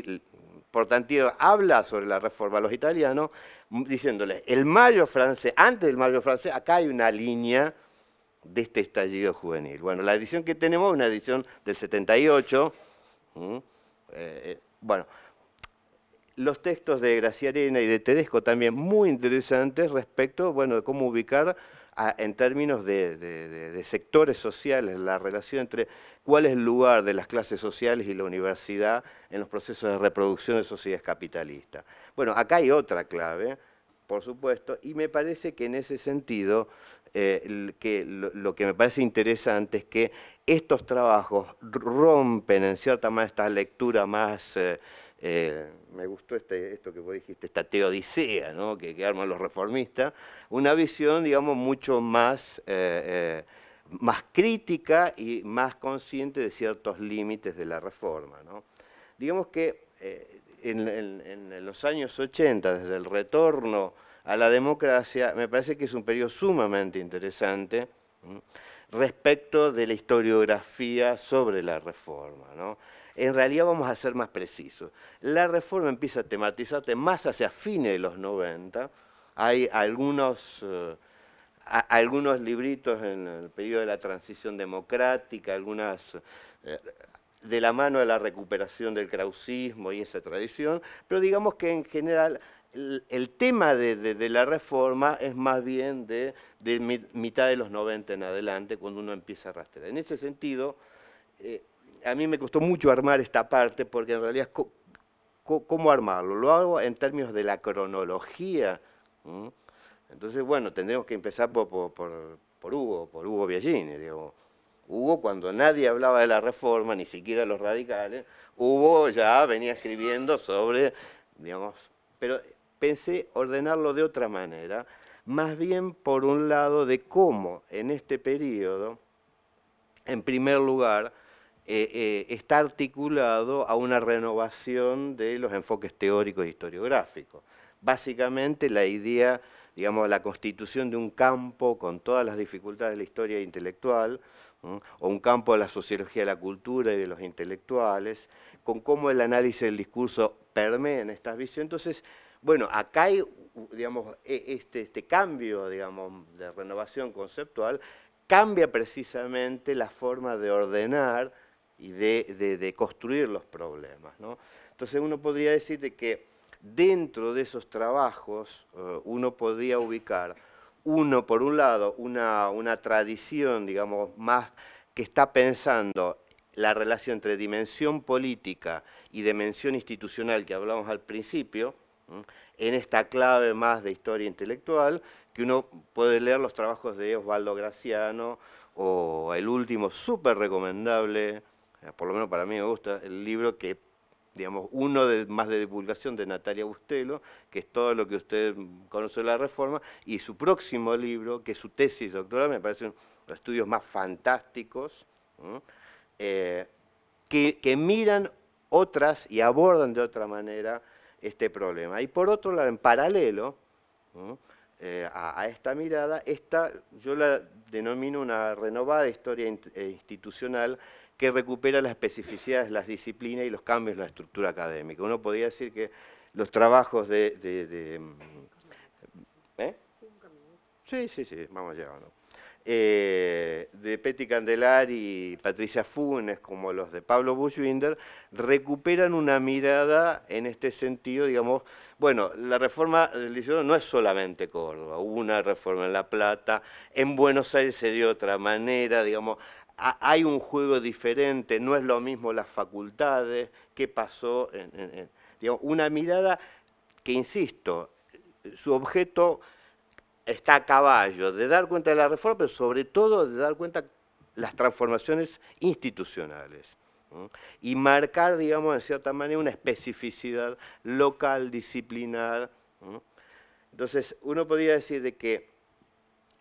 por tanto, habla sobre la reforma a los italianos, diciéndoles, el mayo francés, antes del mayo francés, acá hay una línea de este estallido juvenil. Bueno, la edición que tenemos es una edición del 78. Eh, bueno, los textos de Arena y de Tedesco también muy interesantes respecto, bueno, de cómo ubicar en términos de, sectores sociales, la relación entre cuál es el lugar de las clases sociales y la universidad en los procesos de reproducción de sociedades capitalistas. Bueno, acá hay otra clave, por supuesto, y me parece que en ese sentido eh, que lo, que me parece interesante es que estos trabajos rompen en cierta manera esta lectura más... Eh, eh, me gustó este, esto que vos dijiste, esta teodicea que, arman los reformistas, una visión, digamos, mucho más, más crítica y más consciente de ciertos límites de la reforma. Digamos que en, en, los años 80, desde el retorno a la democracia, me parece que es un periodo sumamente interesante respecto de la historiografía sobre la reforma. ¿no? En realidad vamos a ser más precisos. La reforma empieza a tematizarse más hacia fines de los 90. Hay algunos, eh, algunos libritos en el periodo de la transición democrática, algunas... Eh, de la mano de la recuperación del krausismo y esa tradición, pero digamos que en general el, tema de, la reforma es más bien de, mitad de los 90 en adelante, cuando uno empieza a rastrear. En ese sentido, eh, a mí me costó mucho armar esta parte, porque en realidad, ¿cómo armarlo? Lo hago en términos de la cronología. Entonces, bueno, tendremos que empezar por, por, Hugo, por Hugo Biagini, Hugo, cuando nadie hablaba de la reforma, ni siquiera los radicales, Hugo ya venía escribiendo sobre, digamos, pero pensé ordenarlo de otra manera, más bien por un lado de cómo en este periodo, en primer lugar, eh, eh, está articulado a una renovación de los enfoques teóricos e historiográficos. Básicamente la idea, digamos, la constitución de un campo con todas las dificultades de la historia intelectual, o un campo de la sociología de la cultura y de los intelectuales, con cómo el análisis del discurso permea en estas visiones. Entonces, bueno, acá hay, digamos, e, este, este, cambio, digamos, de renovación conceptual cambia precisamente la forma de ordenar y de, construir los problemas. ¿no? Entonces uno podría decir que dentro de esos trabajos eh, uno podría ubicar, uno, por un lado, una, una tradición, digamos, más que está pensando la relación entre dimensión política y dimensión institucional que hablábamos al principio, en esta clave más de historia intelectual, que uno puede leer los trabajos de Osvaldo Graciano o el último súper recomendable, eh, por lo menos para mí me gusta, el libro que, digamos, uno de, más de divulgación de Natalia Bustelo, que es todo lo que usted conoce de la reforma, y su próximo libro, que es su tesis doctoral, me parecen los estudios más fantásticos, eh, que miran otras y abordan de otra manera este problema. Y por otro lado, en paralelo eh, a, esta mirada, esta, yo la denomino una renovada historia eh, institucional que recupera las especificidades de las disciplinas y los cambios en la estructura académica. Uno podría decir que los trabajos de... Mm, ¿eh? Sí, sí, sí, vamos llegando. Eh, de Peti Candelar y Patricia Funes, como los de Pablo Buschwinder, recuperan una mirada en este sentido, digamos, bueno, la reforma del 18 no es solamente Córdoba, hubo una reforma en La Plata, en Buenos Aires se dio otra manera, digamos, hay un juego diferente, no es lo mismo las facultades, qué pasó, una mirada que, insisto, su objeto está a caballo de dar cuenta de la reforma, pero sobre todo de dar cuenta las transformaciones institucionales y marcar, digamos, de cierta manera una especificidad local, disciplinar. Entonces, uno podría decir de que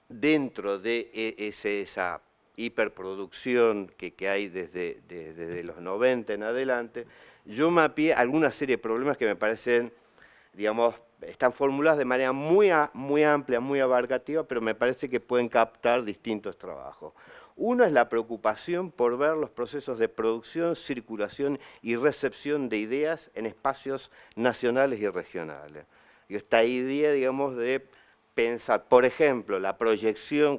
dentro de e, esa hiperproducción que, hay desde, desde, los 90 en adelante, yo mapeé alguna serie de problemas que me parecen, digamos, están formuladas de manera muy, amplia, muy abarcativa, pero me parece que pueden captar distintos trabajos. Uno es la preocupación por ver los procesos de producción, circulación y recepción de ideas en espacios nacionales y regionales. Y esta idea, digamos, de pensar, por ejemplo, la proyección,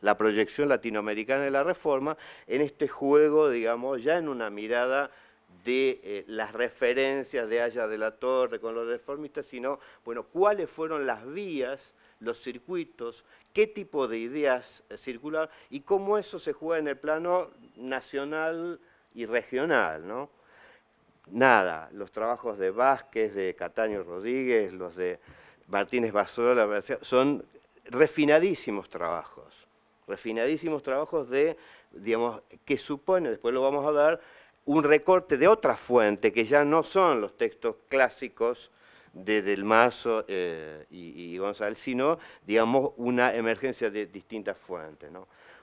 la proyección latinoamericana de la reforma en este juego, digamos, ya en una mirada de eh, las referencias de Haya de la Torre con los reformistas, sino, bueno, cuáles fueron las vías, los circuitos, qué tipo de ideas eh, circular y cómo eso se juega en el plano nacional y regional, ¿no? Nada, los trabajos de Vázquez, de Cataño Rodríguez, los de Martínez Basola, son refinadísimos trabajos, refinadísimos trabajos de, digamos, que supone, después lo vamos a ver, un recorte de otra fuente, que ya no son los textos clásicos de Delmaso eh, y, González, sino, digamos, una emergencia de distintas fuentes.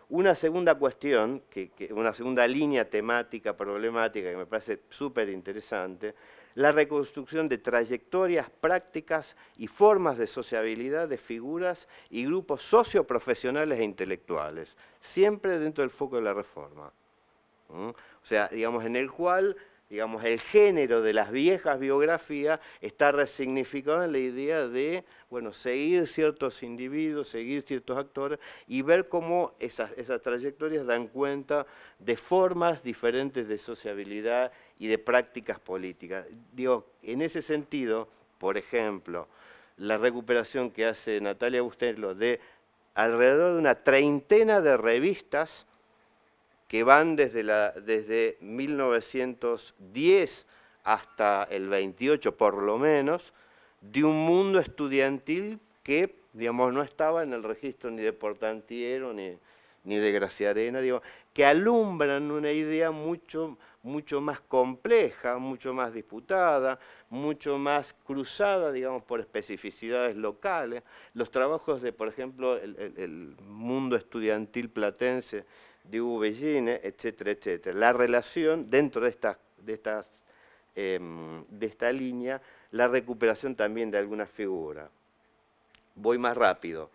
Una segunda cuestión, que, una segunda línea temática, problemática, que me parece súper interesante, la reconstrucción de trayectorias, prácticas y formas de sociabilidad de figuras y grupos socioprofesionales e intelectuales, siempre dentro del foco de la reforma. O sea, digamos, en el cual digamos, el género de las viejas biografías está resignificado en la idea de, bueno, seguir ciertos individuos, seguir ciertos actores y ver cómo esas, trayectorias dan cuenta de formas diferentes de sociabilidad y de prácticas políticas. Digo, en ese sentido, por ejemplo, la recuperación que hace Natalia Bustelo de alrededor de una treintena de revistas que van desde, desde 1910 hasta el 28 por lo menos, de un mundo estudiantil que, digamos, no estaba en el registro ni de Portantiero ni, de Graciarena, que alumbran una idea mucho, mucho más compleja, mucho más disputada, mucho más cruzada, digamos, por especificidades locales. Los trabajos de, por ejemplo, el mundo estudiantil platense de DVGN, etcétera, etcétera. La relación dentro de estas, de estas em, de esta línea, la recuperación también de alguna figura. Voy más rápido.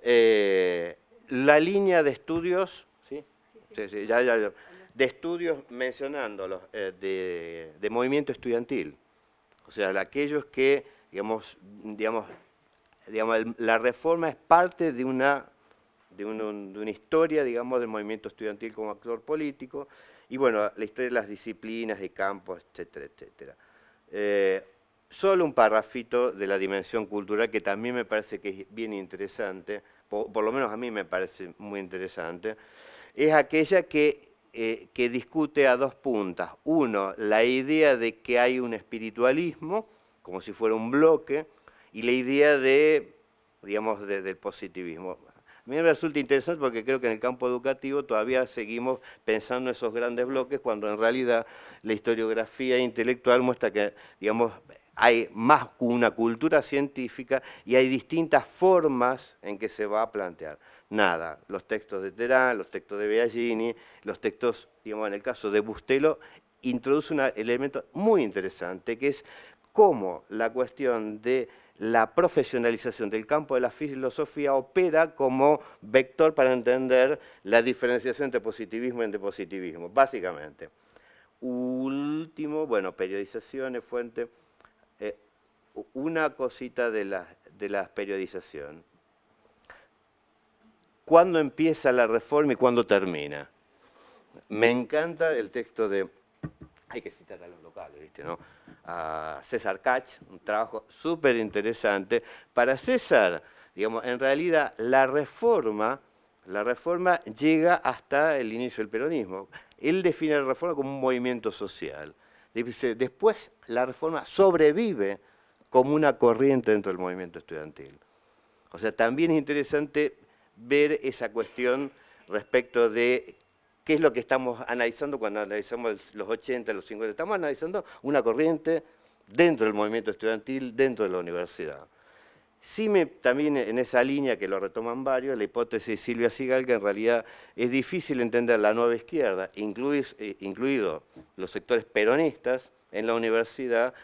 Eh, la línea de estudios, ¿sí? de estudios mencionándolos, eh, de, movimiento estudiantil, o sea, aquellos que, digamos, digamos, digamos, la reforma es parte de una de, una historia, digamos, del movimiento estudiantil como actor político, y bueno, la historia de las disciplinas, de campos, etcétera, etcétera. Eh, solo un parrafito de la dimensión cultural que también me parece que es bien interesante, por, lo menos a mí me parece muy interesante, es aquella que, eh, que discute a dos puntas. Uno, la idea de que hay un espiritualismo, como si fuera un bloque, y la idea de, digamos, del positivismo. A mí me resulta interesante porque creo que en el campo educativo todavía seguimos pensando esos grandes bloques cuando en realidad la historiografía intelectual muestra que, digamos, hay más una cultura científica y hay distintas formas en que se va a plantear. Nada, los textos de Terán, los textos de Biagini, los textos, digamos, en el caso de Bustelo, introduce un elemento muy interesante que es cómo la cuestión de la profesionalización del campo de la filosofía opera como vector para entender la diferenciación entre positivismo y antipositivismo, básicamente. Último, bueno, periodizaciones, fuente. Eh, una cosita de la, de la periodización. ¿Cuándo empieza la reforma y cuándo termina? Me encanta el texto de hay que citar a los locales, ¿viste? ¿no? César Cach, un trabajo súper interesante. Para César, digamos, en realidad la reforma, la reforma llega hasta el inicio del peronismo. Él define la reforma como un movimiento social. Después la reforma sobrevive como una corriente dentro del movimiento estudiantil. O sea, también es interesante ver esa cuestión respecto de ¿Qué es lo que estamos analizando cuando analizamos los 80, los 50? Estamos analizando una corriente dentro del movimiento estudiantil, dentro de la universidad. Sí, me, también en esa línea que lo retoman varios, la hipótesis de Silvia Sigal, que en realidad es difícil entender la nueva izquierda, eh, incluidos los sectores peronistas en la universidad,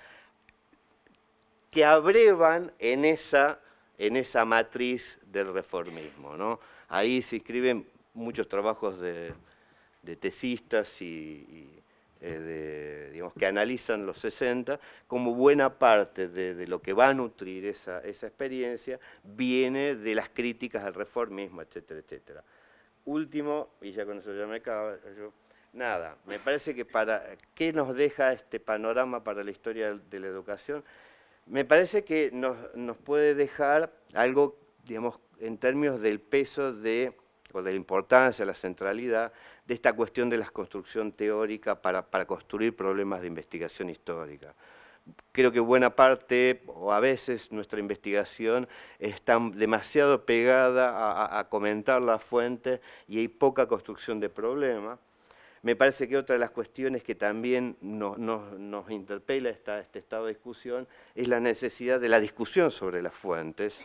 que abrevan en esa, en esa matriz del reformismo. ¿no? Ahí se inscriben muchos trabajos de, de tesistas y, eh, de, digamos, que analizan los 60, como buena parte de, lo que va a nutrir esa, experiencia viene de las críticas al reformismo, etcétera, etcétera. Último, y ya con eso ya me acabo, nada, me parece que para, ¿qué nos deja este panorama para la historia de la educación? Me parece que nos, nos puede dejar algo, digamos, en términos del peso de de la importancia, la centralidad de esta cuestión de la construcción teórica para, construir problemas de investigación histórica creo que buena parte o a veces nuestra investigación está demasiado pegada a, comentar las fuentes y hay poca construcción de problemas. Me parece que otra de las cuestiones que también nos, interpela este estado de discusión es la necesidad de la discusión sobre las fuentes.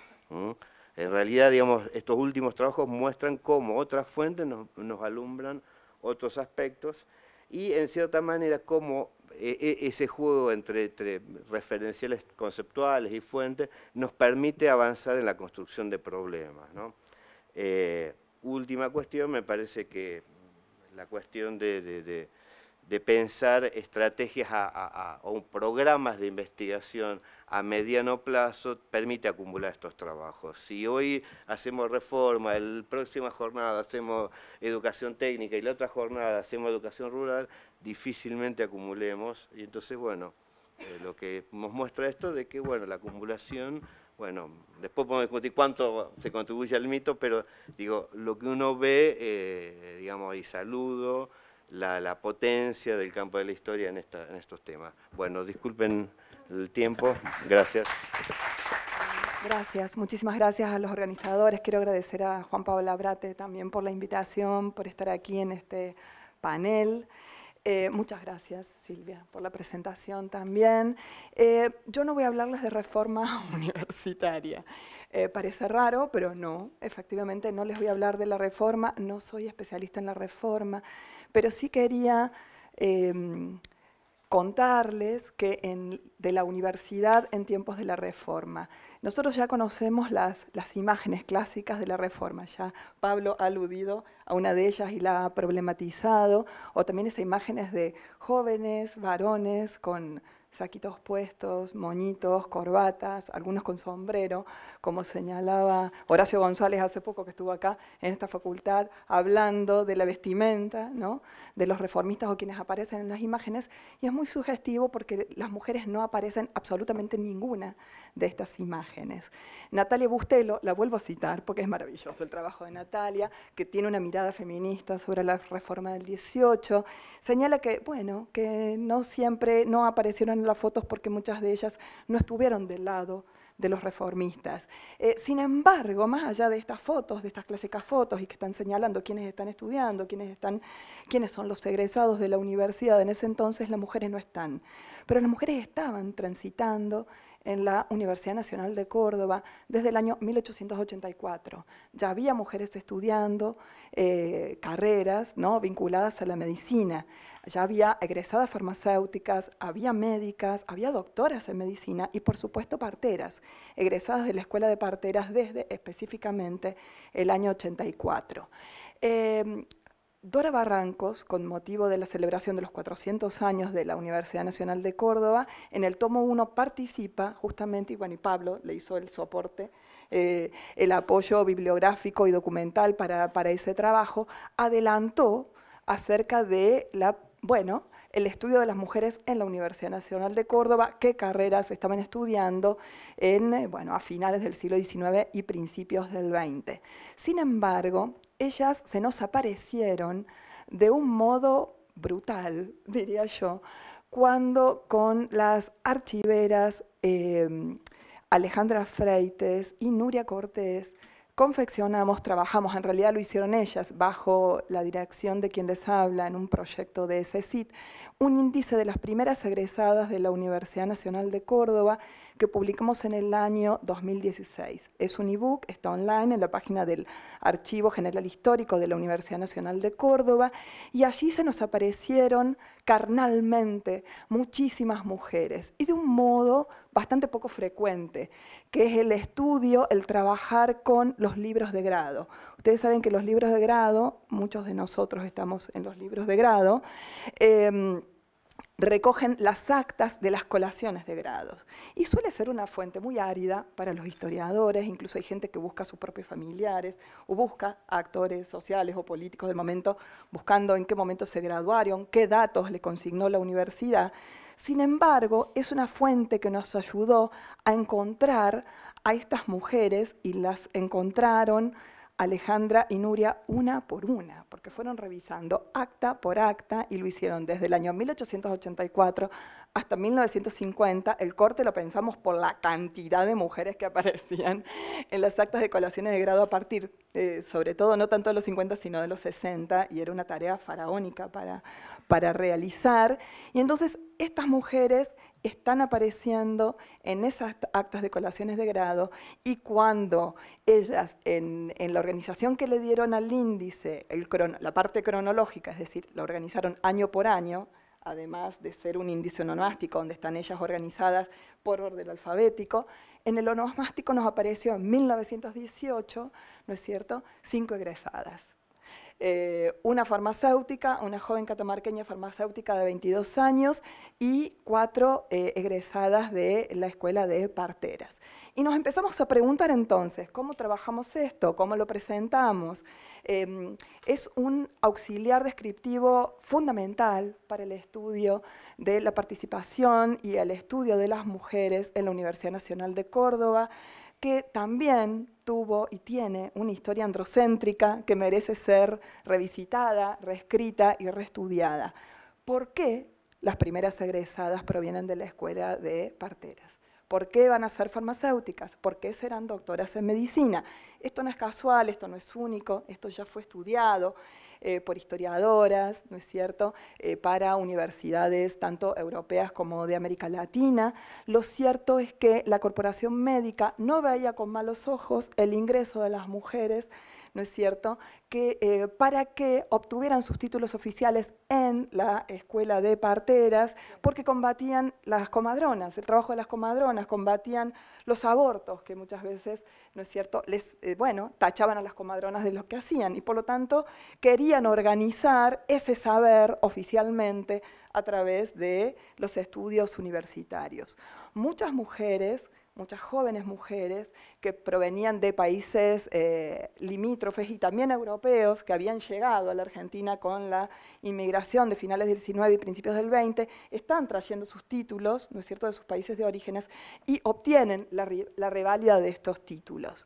En realidad, digamos, estos últimos trabajos muestran cómo otras fuentes nos, alumbran otros aspectos y en cierta manera cómo eh, e, ese juego entre, referenciales conceptuales y fuentes nos permite avanzar en la construcción de problemas. Eh, última cuestión, me parece que la cuestión de de pensar estrategias o programas de investigación a mediano plazo permite acumular estos trabajos. Si hoy hacemos reforma, la próxima jornada hacemos educación técnica y la otra jornada hacemos educación rural, difícilmente acumulemos. Y entonces, bueno, eh, lo que nos muestra esto de que, bueno, la acumulación, bueno, después podemos discutir cuánto se contribuye al mito, pero digo, lo que uno ve, eh, digamos, y saludo, la, potencia del campo de la historia en, en estos temas. Bueno, disculpen el tiempo, gracias. Gracias, muchísimas gracias a los organizadores. Quiero agradecer a Juan Pablo Abrate también por la invitación, por estar aquí en este panel. Eh, muchas gracias, Silvia, por la presentación también. Eh, yo no voy a hablarles de reforma universitaria. Eh, parece raro, pero no, efectivamente no les voy a hablar de la reforma, no soy especialista en la reforma, pero sí quería contarles que en, de la universidad en tiempos de la reforma. Nosotros ya conocemos las, las imágenes clásicas de la reforma, ya Pablo ha aludido a una de ellas y la ha problematizado, o también esas imágenes de jóvenes, varones, con saquitos puestos, moñitos, corbatas, algunos con sombrero, como señalaba Horacio González hace poco que estuvo acá en esta facultad, hablando de la vestimenta, ¿no? de los reformistas o quienes aparecen en las imágenes, y es muy sugestivo porque las mujeres no aparecen absolutamente ninguna de estas imágenes. Natalia Bustelo, la vuelvo a citar porque es maravilloso el trabajo de Natalia, que tiene una mirada feminista sobre la reforma del 18, señala que, bueno, que no siempre no aparecieron las fotos porque muchas de ellas no estuvieron del lado de los reformistas. Eh, sin embargo, más allá de estas fotos, de estas clásicas fotos, y que están señalando quiénes están estudiando, quiénes, están, quiénes son los egresados de la universidad, en ese entonces las mujeres no están. Pero las mujeres estaban transitando en la Universidad Nacional de Córdoba desde el año 1884. Ya había mujeres estudiando eh, carreras ¿no? vinculadas a la medicina, ya había egresadas farmacéuticas, había médicas, había doctoras en medicina y por supuesto parteras, egresadas de la Escuela de Parteras desde específicamente el año 84. Dora Barrancos, con motivo de la celebración de los 400 años de la Universidad Nacional de Córdoba, en el tomo 1 participa justamente, y bueno, y Pablo le hizo el soporte, eh, el apoyo bibliográfico y documental para, ese trabajo, adelantó acerca de la, bueno, el estudio de las mujeres en la Universidad Nacional de Córdoba, qué carreras estaban estudiando en, bueno, a finales del siglo XIX y principios del XX. Sin embargo, ellas se nos aparecieron de un modo brutal, diría yo, cuando con las archiveras em, Alejandra Freites y Nuria Cortés confeccionamos, trabajamos, en realidad lo hicieron ellas, bajo la dirección de quien les habla en un proyecto de ese CECIT, un índice de las primeras egresadas de la Universidad Nacional de Córdoba que publicamos en el año 2016. Es un ebook, está online en la página del Archivo General Histórico de la Universidad Nacional de Córdoba y allí se nos aparecieron carnalmente muchísimas mujeres y de un modo bastante poco frecuente, que es el estudio, el trabajar con los libros de grado. Ustedes saben que los libros de grado, muchos de nosotros estamos en los libros de grado, em, recogen las actas de las colaciones de grados. Y suele ser una fuente muy árida para los historiadores, incluso hay gente que busca a sus propios familiares o busca a actores sociales o políticos del momento, buscando en qué momento se graduaron, qué datos le consignó la universidad. Sin embargo, es una fuente que nos ayudó a encontrar a estas mujeres y las encontraron Alejandra y Nuria una por una, porque fueron revisando acta por acta y lo hicieron desde el año 1884 hasta 1950 el corte lo pensamos por la cantidad de mujeres que aparecían en las actas de colaciones de grado a partir, eh, sobre todo no tanto de los 50 sino de los 60, y era una tarea faraónica para, para realizar. Y entonces estas mujeres están apareciendo en esas actas de colaciones de grado y cuando ellas en, la organización que le dieron al índice, la parte cronológica, es decir, lo organizaron año por año, además de ser un índice onomástico donde están ellas organizadas por orden alfabético, en el onomástico nos apareció en 1918, ¿no es cierto?, cinco egresadas. Eh, una farmacéutica, una joven catamarqueña farmacéutica de 22 años y cuatro eh, egresadas de la escuela de parteras. Y nos empezamos a preguntar entonces, ¿cómo trabajamos esto? ¿Cómo lo presentamos? Em, es un auxiliar descriptivo fundamental para el estudio de la participación y el estudio de las mujeres en la Universidad Nacional de Córdoba que también tuvo y tiene una historia androcéntrica que merece ser revisitada, reescrita y reestudiada. ¿Por qué las primeras egresadas provienen de la escuela de parteras? ¿Por qué van a ser farmacéuticas? ¿Por qué serán doctoras en medicina? Esto no es casual, esto no es único, esto ya fue estudiado eh, por historiadoras, ¿no es cierto?, eh, para universidades tanto europeas como de América Latina. Lo cierto es que la corporación médica no veía con malos ojos el ingreso de las mujeres ¿no es cierto?, que, eh, para que obtuvieran sus títulos oficiales en la escuela de parteras, porque combatían las comadronas, el trabajo de las comadronas, combatían los abortos, que muchas veces, ¿no es cierto?, les, eh, bueno, tachaban a las comadronas de lo que hacían, y por lo tanto querían organizar ese saber oficialmente a través de los estudios universitarios. Muchas mujeres muchas jóvenes mujeres que provenían de países eh, limítrofes y también europeos que habían llegado a la Argentina con la inmigración de finales del 19 y principios del 20, están trayendo sus títulos, ¿no es cierto?, de sus países de orígenes y obtienen la, la reválida de estos títulos.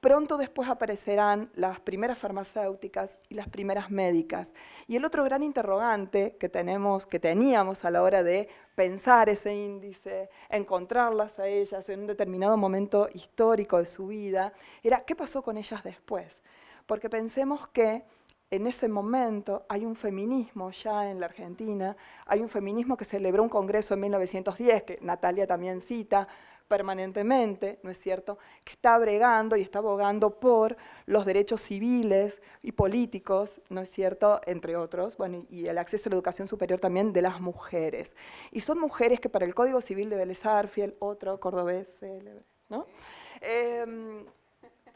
Pronto después aparecerán las primeras farmacéuticas y las primeras médicas. Y el otro gran interrogante que, tenemos, que teníamos a la hora de pensar ese índice, encontrarlas a ellas en un determinado momento histórico de su vida, era qué pasó con ellas después. Porque pensemos que en ese momento hay un feminismo ya en la Argentina, hay un feminismo que celebró un congreso en 1910, que Natalia también cita, permanentemente, ¿no es cierto?, que está bregando y está abogando por los derechos civiles y políticos, ¿no es cierto?, entre otros, bueno, y el acceso a la educación superior también de las mujeres. Y son mujeres que para el Código Civil de Vélez fiel otro cordobés célebre, ¿no? Em,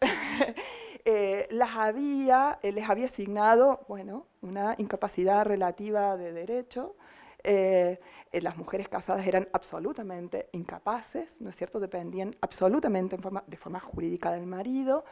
eh, las había, eh, les había asignado, bueno, una incapacidad relativa de derecho, eh, eh, las mujeres casadas eran absolutamente incapaces, ¿no es cierto?, dependían absolutamente de forma jurídica del marido.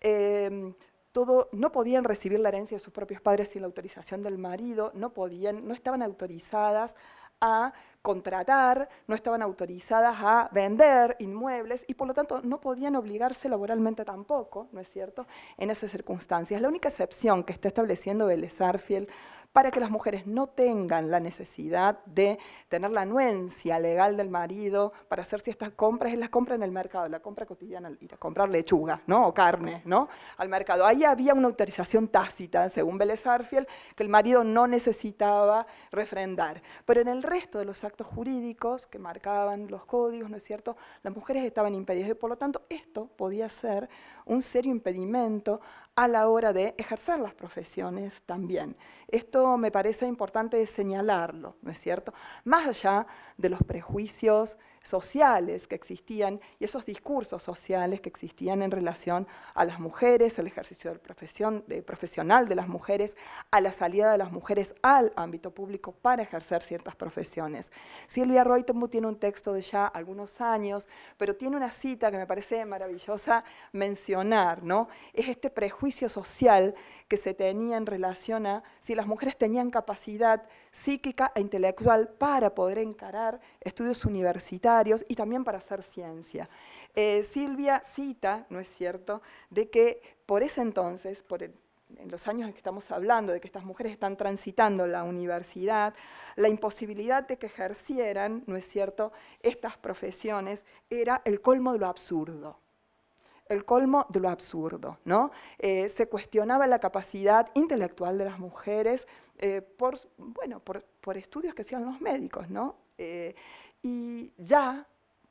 Em, todo, no podían recibir la herencia de sus propios padres sin la autorización del marido, no podían, no estaban autorizadas a contratar, no estaban autorizadas a vender inmuebles y por lo tanto no podían obligarse laboralmente tampoco, ¿no es cierto?, en esas circunstancias. La única excepción que está estableciendo Belezarfiel para que las mujeres no tengan la necesidad de tener la anuencia legal del marido para hacer ciertas compras, es las compra en el mercado, la compra cotidiana, ir a comprar lechuga, ¿no? O carne, ¿no? Al mercado. Ahí había una autorización tácita, según Vélez que el marido no necesitaba refrendar. Pero en el resto de los actos jurídicos que marcaban los códigos, ¿no es cierto?, las mujeres estaban impedidas y por lo tanto esto podía ser un serio impedimento a la hora de ejercer las profesiones también. Esto me parece importante señalarlo, ¿no es cierto? Más allá de los prejuicios sociales que existían y esos discursos sociales que existían en relación a las mujeres, al ejercicio de profesión, de, profesional de las mujeres, a la salida de las mujeres al ámbito público para ejercer ciertas profesiones. Silvia Reutemann tiene un texto de ya algunos años, pero tiene una cita que me parece maravillosa mencionar, ¿no? Es este prejuicio social que se tenía en relación a si las mujeres tenían capacidad psíquica e intelectual para poder encarar estudios universitarios y también para hacer ciencia. Eh, Silvia cita, ¿no es cierto?, de que por ese entonces, por en los años en que estamos hablando, de que estas mujeres están transitando la universidad, la imposibilidad de que ejercieran, ¿no es cierto?, estas profesiones era el colmo de lo absurdo el colmo de lo absurdo, ¿no? Eh, se cuestionaba la capacidad intelectual de las mujeres eh, por, bueno, por, estudios que hacían los médicos, ¿no? Eh, y ya,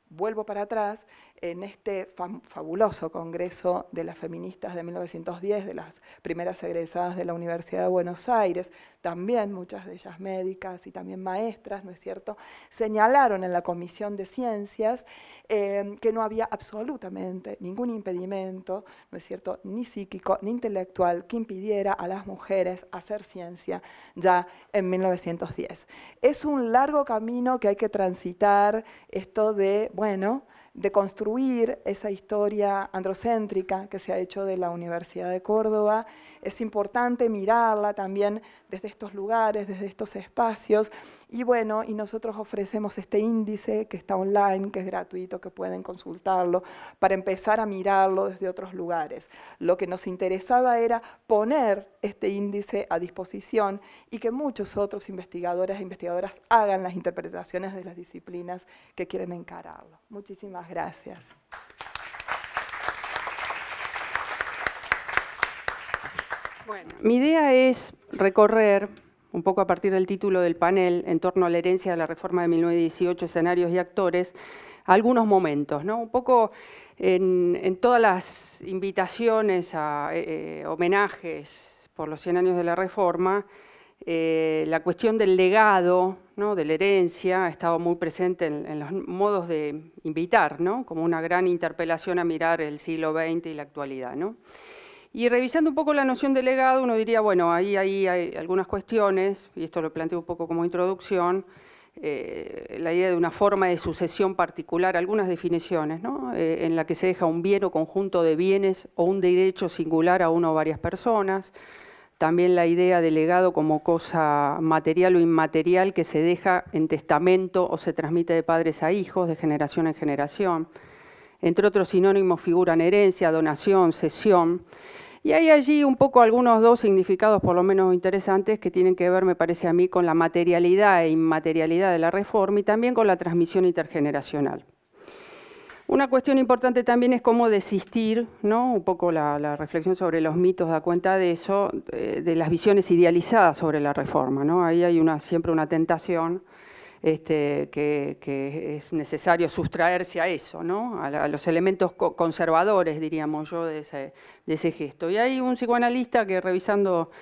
vuelvo para atrás, en este fabuloso Congreso de las Feministas de 1910, de las primeras egresadas de la Universidad de Buenos Aires, también muchas de ellas médicas y también maestras, ¿no es cierto?, señalaron en la Comisión de Ciencias eh, que no había absolutamente ningún impedimento, ¿no es cierto?, ni psíquico ni intelectual que impidiera a las mujeres hacer ciencia ya en 1910. Es un largo camino que hay que transitar, esto de, bueno, de construir esa historia androcéntrica que se ha hecho de la Universidad de Córdoba. Es importante mirarla también desde estos lugares, desde estos espacios. Y bueno, y nosotros ofrecemos este índice que está online, que es gratuito, que pueden consultarlo, para empezar a mirarlo desde otros lugares. Lo que nos interesaba era poner este índice a disposición y que muchos otros investigadores e investigadoras hagan las interpretaciones de las disciplinas que quieren encararlo. Muchísimas gracias. Mi idea es recorrer, un poco a partir del título del panel, en torno a la herencia de la reforma de 1918, escenarios y actores, algunos momentos, ¿no? Un poco en, todas las invitaciones a eh, eh, homenajes por los 100 años de la reforma, eh, la cuestión del legado, ¿no? de la herencia, ha estado muy presente en, los modos de invitar, como una gran interpelación a mirar el siglo XX y la actualidad. Y revisando un poco la noción de legado, uno diría, bueno, ahí, ahí hay algunas cuestiones, y esto lo planteo un poco como introducción, eh, la idea de una forma de sucesión particular, algunas definiciones, ¿no? Eh, en la que se deja un bien o conjunto de bienes o un derecho singular a una o varias personas, también la idea de legado como cosa material o inmaterial que se deja en testamento o se transmite de padres a hijos, de generación en generación. Entre otros sinónimos figuran herencia, donación, cesión. Y hay allí un poco algunos dos significados, por lo menos interesantes, que tienen que ver, me parece a mí, con la materialidad e inmaterialidad de la reforma y también con la transmisión intergeneracional. Una cuestión importante también es cómo desistir, ¿no? un poco la, reflexión sobre los mitos da cuenta de eso, eh, de, las visiones idealizadas sobre la reforma. ¿no? Ahí hay una, siempre una tentación este, que, es necesario sustraerse a eso, ¿no? a, los elementos conservadores, diríamos yo, de ese, gesto. Y hay un psicoanalista que revisando,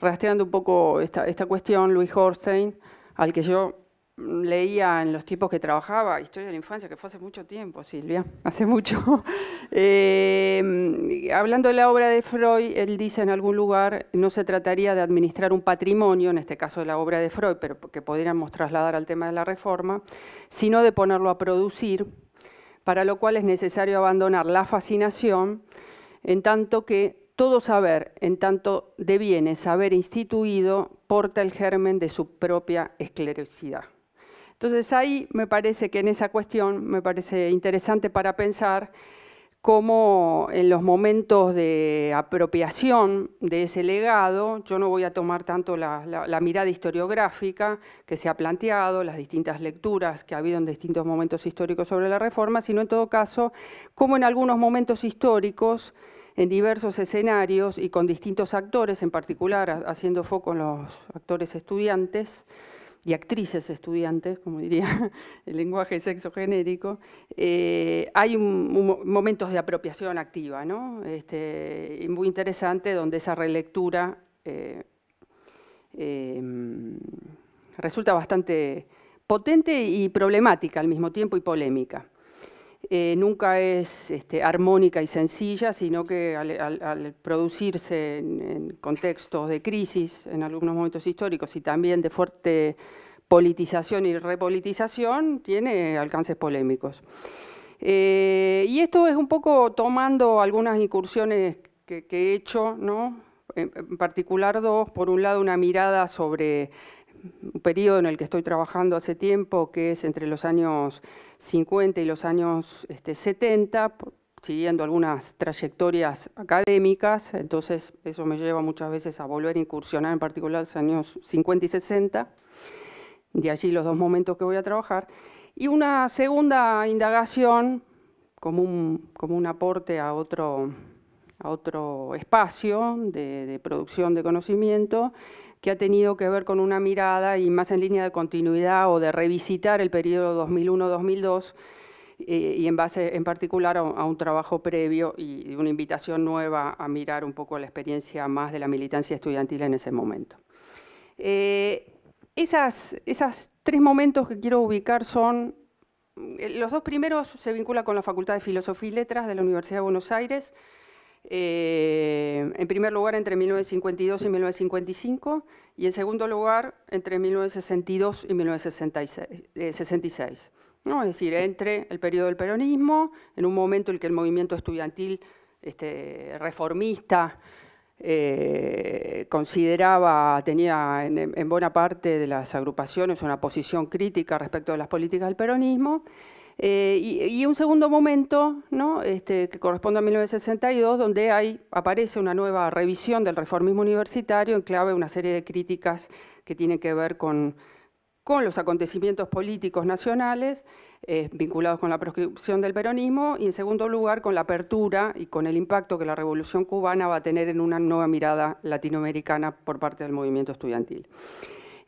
rastreando un poco esta, esta cuestión, Luis Horstein, al que yo leía en los tipos que trabajaba, Historia de la Infancia, que fue hace mucho tiempo, Silvia, hace mucho. Em, hablando de la obra de Freud, él dice en algún lugar, no se trataría de administrar un patrimonio, en este caso de la obra de Freud, pero que pudiéramos trasladar al tema de la reforma, sino de ponerlo a producir, para lo cual es necesario abandonar la fascinación, en tanto que todo saber, en tanto de bienes saber instituido, porta el germen de su propia esclerosidad. Entonces ahí me parece que en esa cuestión me parece interesante para pensar cómo en los momentos de apropiación de ese legado, yo no voy a tomar tanto la, mirada historiográfica que se ha planteado, las distintas lecturas que ha habido en distintos momentos históricos sobre la reforma, sino en todo caso, cómo en algunos momentos históricos, en diversos escenarios y con distintos actores, en particular haciendo foco en los actores estudiantes, y actrices estudiantes, como diría el lenguaje sexo genérico, eh, hay momentos de apropiación activa, ¿no? Este, muy interesante, donde esa relectura eh, em, resulta bastante potente y problemática al mismo tiempo y polémica. Eh, nunca es este, armónica y sencilla, sino que al, producirse en, contextos de crisis, en algunos momentos históricos, y también de fuerte politización y repolitización, tiene alcances polémicos. Eh, y esto es un poco tomando algunas incursiones que, que he hecho, ¿no? en particular dos, por un lado una mirada sobre un periodo en el que estoy trabajando hace tiempo, que es entre los años 50 y los años 70, este, siguiendo algunas trayectorias académicas, entonces eso me lleva muchas veces a volver a incursionar, en particular los años 50 y 60, de allí los dos momentos que voy a trabajar. Y una segunda indagación, como un, aporte a otro, a otro espacio de producción de conocimiento, que ha tenido que ver con una mirada y más en línea de continuidad o de revisitar el periodo 2001-2002 eh, y en base en particular a un, trabajo previo y una invitación nueva a mirar un poco la experiencia más de la militancia estudiantil en ese momento. Eh, Esos tres momentos que quiero ubicar son, eh, los dos primeros se vinculan con la Facultad de Filosofía y Letras de la Universidad de Buenos Aires, eh, en primer lugar entre 1952 y 1955 y en segundo lugar entre 1962 y 1966. Eh, es decir, entre el periodo del peronismo, en un momento en que el movimiento estudiantil este, reformista eh, consideraba, tenía en, en, buena parte de las agrupaciones una posición crítica respecto de las políticas del peronismo, eh, y, un segundo momento, este, que corresponde a 1962, donde aparece una nueva revisión del reformismo universitario en clave una serie de críticas que tienen que ver con, los acontecimientos políticos nacionales eh, vinculados con la proscripción del peronismo y en segundo lugar con la apertura y con el impacto que la revolución cubana va a tener en una nueva mirada latinoamericana por parte del movimiento estudiantil.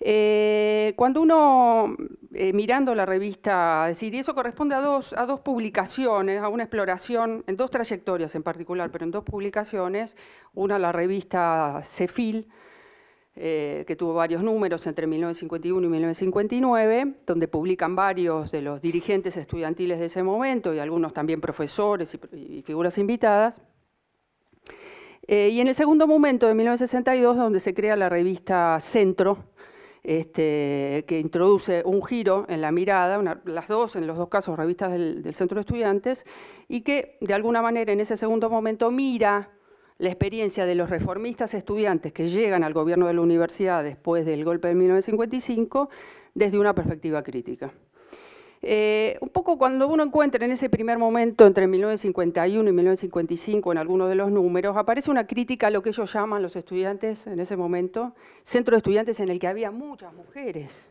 Eh, cuando uno, eh, mirando la revista, decir, y eso corresponde a dos, publicaciones, a una exploración, en dos trayectorias en particular, pero en dos publicaciones, una la revista Cefil, eh, que tuvo varios números entre 1951 y 1959, donde publican varios de los dirigentes estudiantiles de ese momento y algunos también profesores y, figuras invitadas. y en el segundo momento de 1962, donde se crea la revista Centro, este, que introduce un giro en la mirada, las dos, en los dos casos, revistas del, del Centro de Estudiantes, y que de alguna manera en ese segundo momento mira la experiencia de los reformistas estudiantes que llegan al gobierno de la universidad después del golpe de 1955 desde una perspectiva crítica. Eh, un poco cuando uno encuentra en ese primer momento, entre 1951 y 1955, en algunos de los números, aparece una crítica a lo que ellos llaman los estudiantes, en ese momento, centro de estudiantes en el que había muchas mujeres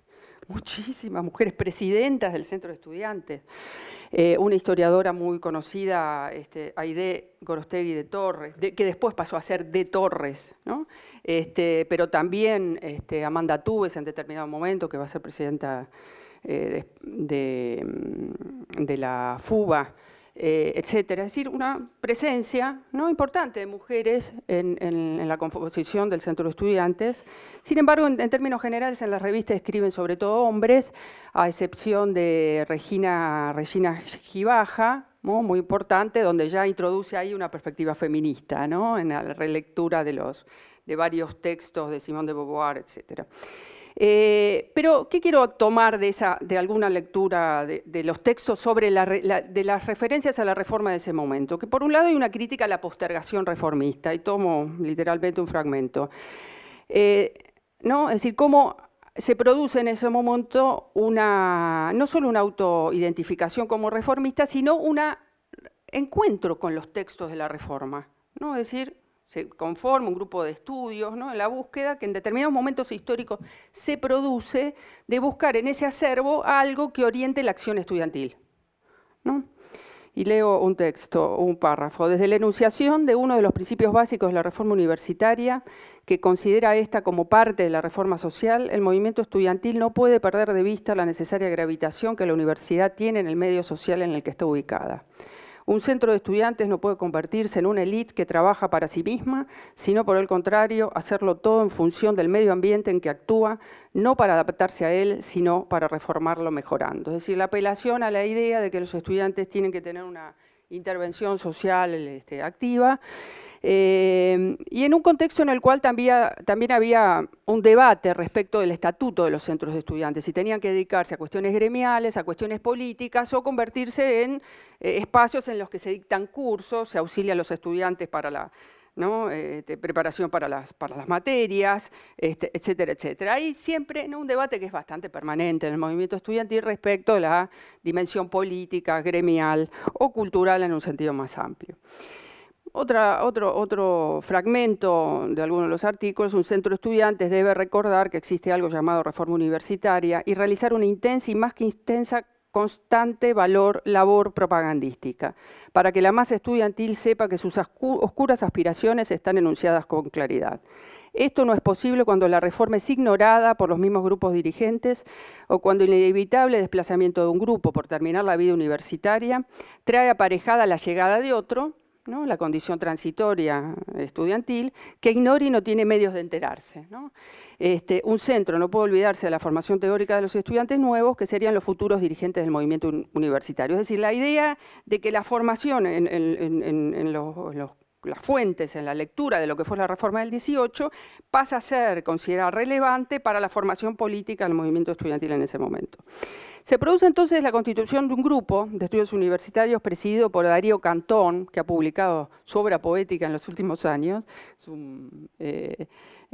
muchísimas mujeres presidentas del centro de estudiantes. Eh, una historiadora muy conocida, este, Aide Gorostegui de Torres, que después pasó a ser de Torres, este, pero también este, Amanda Tubes en determinado momento, que va a ser presidenta eh, mm, de, la FUBA, eh, etcétera. Es decir, una presencia no importante de mujeres en, la composición del centro de estudiantes. Sin embargo, en, términos generales, en las revistas escriben sobre todo hombres, a excepción de Regina, Regina Gibaja, muy importante, donde ya introduce ahí una perspectiva feminista en la relectura de, los, de varios textos de Simón de Beauvoir, etcétera. Eh, pero, ¿qué quiero tomar de, esa, de alguna lectura de, los textos sobre de las referencias a la reforma de ese momento? Que por un lado hay una crítica a la postergación reformista, y tomo literalmente un fragmento. Eh, ¿no? Es decir, cómo se produce en ese momento una, no solo una autoidentificación como reformista, sino un encuentro con los textos de la reforma. ¿no? Es decir, se conforma un grupo de estudios, ¿no? en la búsqueda que en determinados momentos históricos se produce de buscar en ese acervo algo que oriente la acción estudiantil. Y leo un texto, un párrafo. Desde la enunciación de uno de los principios básicos de la reforma universitaria, que considera esta como parte de la reforma social, el movimiento estudiantil no puede perder de vista la necesaria gravitación que la universidad tiene en el medio social en el que está ubicada. Un centro de estudiantes no puede convertirse en una élite que trabaja para sí misma, sino por el contrario, hacerlo todo en función del medio ambiente en que actúa, no para adaptarse a él, sino para reformarlo mejorando. Es decir, la apelación a la idea de que los estudiantes tienen que tener una intervención social este, activa eh, y en un contexto en el cual también, también había un debate respecto del estatuto de los centros de estudiantes, si tenían que dedicarse a cuestiones gremiales, a cuestiones políticas o convertirse en eh, espacios en los que se dictan cursos, se auxilia a los estudiantes para la eh, preparación para las, materias, este, etcétera, etcétera. Hay siempre un debate que es bastante permanente en el movimiento estudiantil respecto a la dimensión política, gremial o cultural en un sentido más amplio otro, fragmento de alguno de los artículos, un centro de estudiantes debe recordar que existe algo llamado reforma universitaria y realizar una intensa y más que intensa constante valor, labor propagandística, para que la masa estudiantil sepa que sus oscuras aspiraciones están enunciadas con claridad. Esto no es posible cuando la reforma es ignorada por los mismos grupos dirigentes o cuando el inevitable desplazamiento de un grupo por terminar la vida universitaria trae aparejada la llegada de otro la condición transitoria estudiantil, que ignora y no tiene medios de enterarse. Este, un centro, no puede olvidarse de la formación teórica de los estudiantes nuevos, que serían los futuros dirigentes del movimiento universitario. Es decir, la idea de que la formación en, las fuentes en la lectura de lo que fue la reforma del 18, pasa a ser considerada relevante para la formación política del movimiento estudiantil en ese momento. Se produce entonces la constitución de un grupo de estudios universitarios presidido por Darío Cantón, que ha publicado su obra poética en los últimos años, es un eh,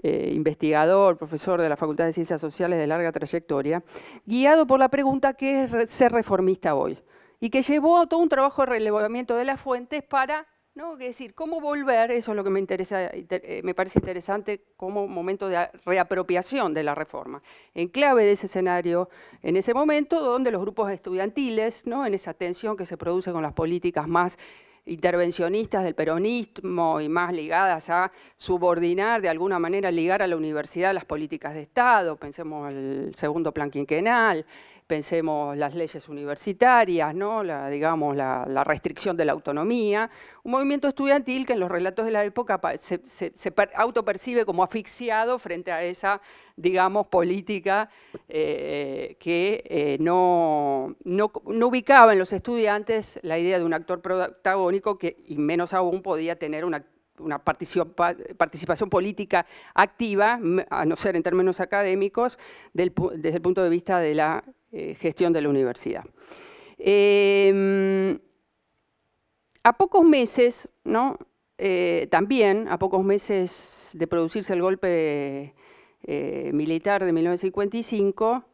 eh, investigador, profesor de la Facultad de Ciencias Sociales de larga trayectoria, guiado por la pregunta ¿qué es ser reformista hoy? y que llevó a todo un trabajo de relevamiento de las fuentes para no, es decir, cómo volver, eso es lo que me, interesa, eh, me parece interesante como momento de reapropiación de la reforma, en clave de ese escenario, en ese momento donde los grupos estudiantiles, ¿no? en esa tensión que se produce con las políticas más intervencionistas del peronismo y más ligadas a subordinar, de alguna manera ligar a la universidad las políticas de Estado, pensemos al segundo plan quinquenal, pensemos las leyes universitarias, la, digamos, la, restricción de la autonomía, un movimiento estudiantil que en los relatos de la época se, autopercibe como asfixiado frente a esa, digamos, política eh, que eh, no, ubicaba en los estudiantes la idea de un actor protagónico que, y menos aún, podía tener una, una participación política activa, a no ser en términos académicos, desde el punto de vista de la eh, gestión de la universidad. Em, a pocos meses, ¿no? Eh, también, a pocos meses de producirse el golpe eh, militar de 1955,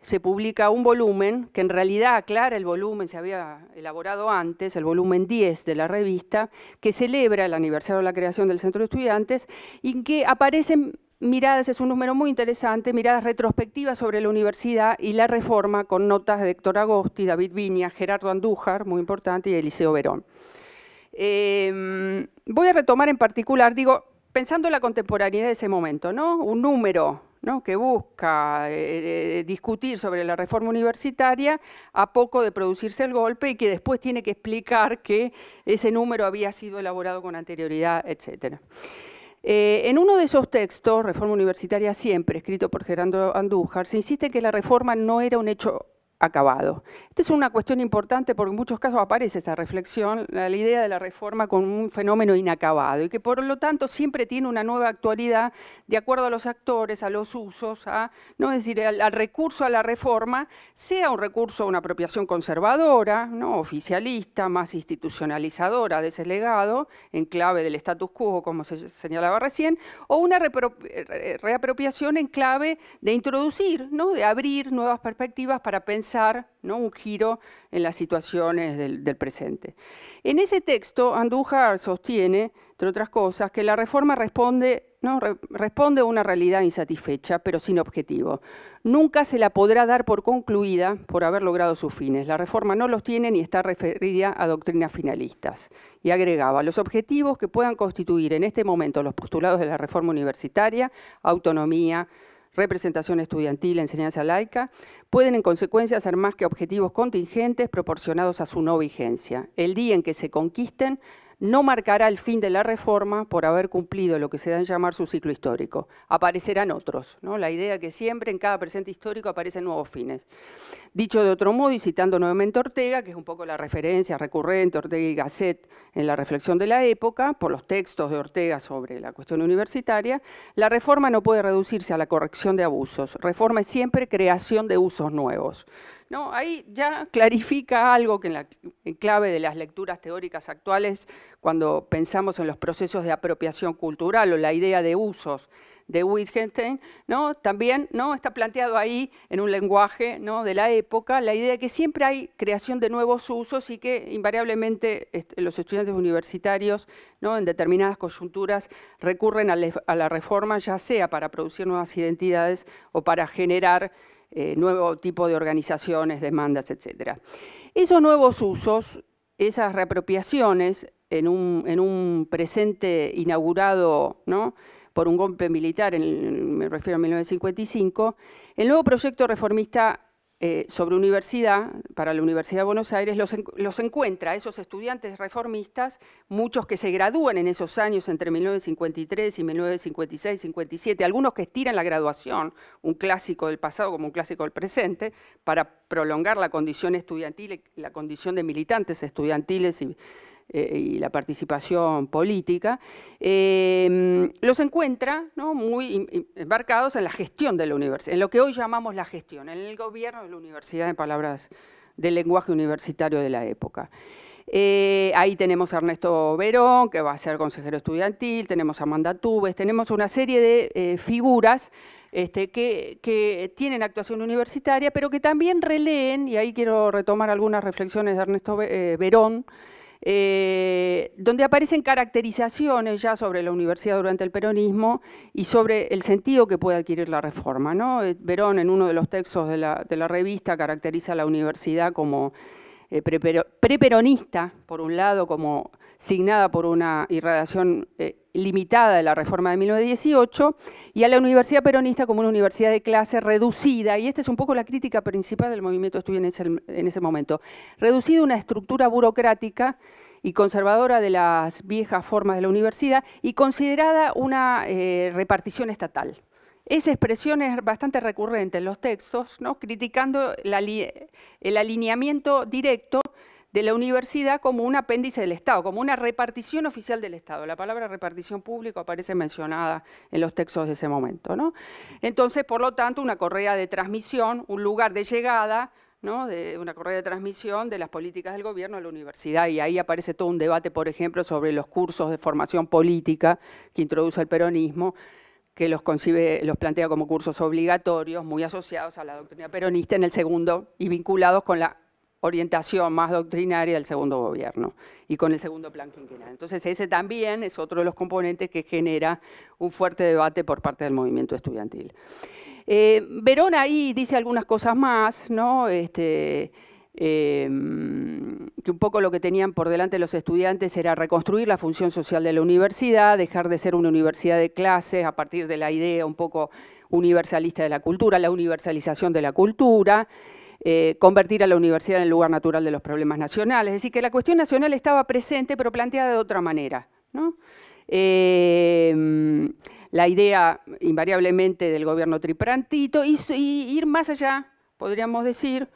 se publica un volumen que en realidad aclara el volumen, se había elaborado antes, el volumen 10 de la revista, que celebra el aniversario de la creación del Centro de Estudiantes y en que aparecen Miradas es un número muy interesante, miradas retrospectivas sobre la universidad y la reforma con notas de Héctor Agosti, David Viña, Gerardo Andújar, muy importante, y Eliseo Verón. Em, voy a retomar en particular, digo, pensando en la contemporaneidad de ese momento, ¿no? Un número ¿no? que busca eh, eh, discutir sobre la reforma universitaria a poco de producirse el golpe y que después tiene que explicar que ese número había sido elaborado con anterioridad, etcétera. Eh, en uno de esos textos, Reforma Universitaria Siempre, escrito por Gerardo Andújar, se insiste que la reforma no era un hecho acabado. Esta es una cuestión importante porque en muchos casos aparece esta reflexión, la, idea de la reforma como un fenómeno inacabado y que por lo tanto siempre tiene una nueva actualidad de acuerdo a los actores, a los usos, ¿no? es decir, al, recurso a la reforma, sea un recurso a una apropiación conservadora, ¿no? oficialista, más institucionalizadora de ese legado, en clave del status quo, como se señalaba recién, o una reapropiación en clave de introducir, ¿no? de abrir nuevas perspectivas para pensar ¿no? un giro en las situaciones del, presente. En ese texto, Andújar sostiene, entre otras cosas, que la reforma responde responde a una realidad insatisfecha, pero sin objetivo. Nunca se la podrá dar por concluida por haber logrado sus fines. La reforma no los tiene ni está referida a doctrinas finalistas. Y agregaba, los objetivos que puedan constituir en este momento los postulados de la reforma universitaria, autonomía, representación estudiantil, enseñanza laica, pueden en consecuencia ser más que objetivos contingentes proporcionados a su no vigencia. El día en que se conquisten no marcará el fin de la reforma por haber cumplido lo que se da en llamar su ciclo histórico. Aparecerán otros, ¿no? la idea que siempre en cada presente histórico aparecen nuevos fines. Dicho de otro modo, y citando nuevamente Ortega, que es un poco la referencia recurrente, Ortega y Gasset, en la reflexión de la época, por los textos de Ortega sobre la cuestión universitaria, la reforma no puede reducirse a la corrección de abusos. Reforma es siempre creación de usos nuevos ahí ya clarifica algo que en la clave de las lecturas teóricas actuales, cuando pensamos en los procesos de apropiación cultural o la idea de usos de Wittgenstein, ¿no? también ¿no? está planteado ahí en un lenguaje ¿no? de la época la idea de que siempre hay creación de nuevos usos y que invariablemente los estudiantes universitarios ¿no? en determinadas coyunturas recurren a la reforma ya sea para producir nuevas identidades o para generar eh, nuevo tipo de organizaciones, demandas, etc. Esos nuevos usos, esas reapropiaciones en un, presente inaugurado ¿no? por un golpe militar, me refiero a 1955, el nuevo proyecto reformista eh, sobre universidad, para la Universidad de Buenos Aires, los, los, encuentra, esos estudiantes reformistas, muchos que se gradúan en esos años entre 1953 y 1956, 57, algunos que estiran la graduación, un clásico del pasado como un clásico del presente, para prolongar la condición estudiantil, la condición de militantes estudiantiles y, eh, y la participación política, em, los encuentra muy embarcados en la gestión de la universidad, en lo que hoy llamamos la gestión, en el gobierno de la universidad, en palabras del lenguaje universitario de la época. Eh, ahí tenemos a Ernesto Verón, que va a ser consejero estudiantil, tenemos a Amanda Tubes, tenemos una serie de eh, figuras este, que, tienen actuación universitaria, pero que también releen, y ahí quiero retomar algunas reflexiones de Ernesto Verón, eh, donde aparecen caracterizaciones ya sobre la universidad durante el peronismo y sobre el sentido que puede adquirir la reforma. ¿no? Eh, Verón, en uno de los textos de la, de la revista, caracteriza a la universidad como eh, preperonista, por un lado, como signada por una irradiación eh, limitada de la reforma de 1918, y a la Universidad Peronista como una universidad de clase reducida, y esta es un poco la crítica principal del movimiento estudio en ese, momento, reducida una estructura burocrática y conservadora de las viejas formas de la universidad y considerada una eh, repartición estatal. Esa expresión es bastante recurrente en los textos, ¿no? criticando el alineamiento directo de la universidad como un apéndice del Estado, como una repartición oficial del Estado. La palabra repartición pública aparece mencionada en los textos de ese momento. ¿no? Entonces, por lo tanto, una correa de transmisión, un lugar de llegada, ¿no? de una correa de transmisión de las políticas del gobierno a la universidad. Y ahí aparece todo un debate, por ejemplo, sobre los cursos de formación política que introduce el peronismo, que los, concibe, los plantea como cursos obligatorios, muy asociados a la doctrina peronista en el segundo y vinculados con la orientación más doctrinaria del segundo gobierno y con el segundo plan quinquenal. Entonces ese también es otro de los componentes que genera un fuerte debate por parte del movimiento estudiantil. Eh, Verón ahí dice algunas cosas más, ¿no? Este, em, que un poco lo que tenían por delante los estudiantes era reconstruir la función social de la universidad, dejar de ser una universidad de clases a partir de la idea un poco universalista de la cultura, la universalización de la cultura, eh, convertir a la universidad en el lugar natural de los problemas nacionales. Es decir, que la cuestión nacional estaba presente, pero planteada de otra manera. Eh, la idea invariablemente del gobierno triprantito y, ir más allá, podríamos decir,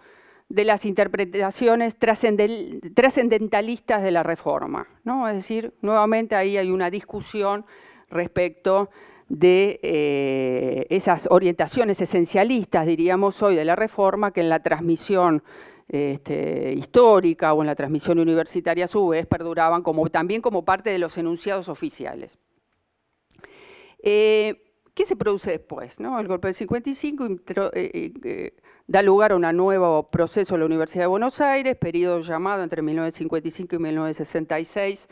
de las interpretaciones trascendentalistas de la reforma. ¿no? Es decir, nuevamente ahí hay una discusión respecto de eh, esas orientaciones esencialistas, diríamos hoy, de la reforma, que en la transmisión este, histórica o en la transmisión universitaria a su vez perduraban como, también como parte de los enunciados oficiales. Eh, ¿Qué se produce después? No? El golpe del 55 eh, da lugar a un nuevo proceso en la Universidad de Buenos Aires, periodo llamado entre 1955 y 1966,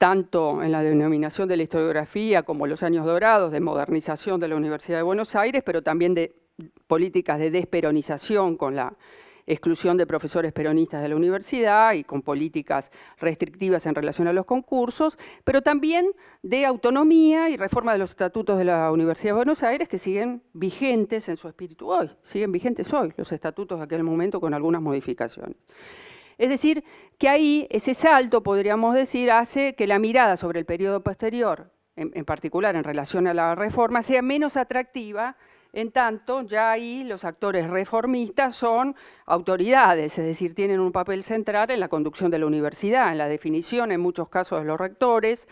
tanto en la denominación de la historiografía como los años dorados de modernización de la Universidad de Buenos Aires, pero también de políticas de desperonización con la exclusión de profesores peronistas de la universidad y con políticas restrictivas en relación a los concursos, pero también de autonomía y reforma de los estatutos de la Universidad de Buenos Aires que siguen vigentes en su espíritu hoy, siguen vigentes hoy los estatutos de aquel momento con algunas modificaciones. Es decir, que ahí ese salto, podríamos decir, hace que la mirada sobre el periodo posterior, en, particular en relación a la reforma, sea menos atractiva en tanto, ya ahí los actores reformistas son autoridades, es decir, tienen un papel central en la conducción de la universidad, en la definición en muchos casos de los rectores,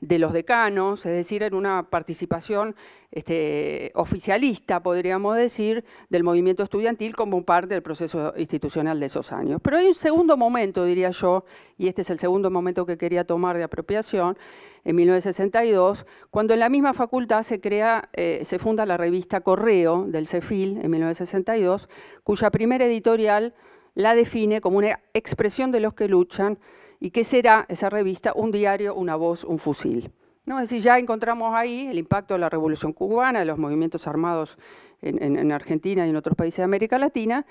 de los decanos, es decir, en una participación este, oficialista, podríamos decir, del movimiento estudiantil como parte del proceso institucional de esos años. Pero hay un segundo momento, diría yo, y este es el segundo momento que quería tomar de apropiación, en 1962, cuando en la misma facultad se crea, eh, se funda la revista Correo del CEFIL en 1962, cuya primera editorial la define como una expresión de los que luchan y qué será esa revista, un diario, una voz, un fusil. ¿No? Es decir, ya encontramos ahí el impacto de la Revolución Cubana, de los movimientos armados en, Argentina y en otros países de América Latina,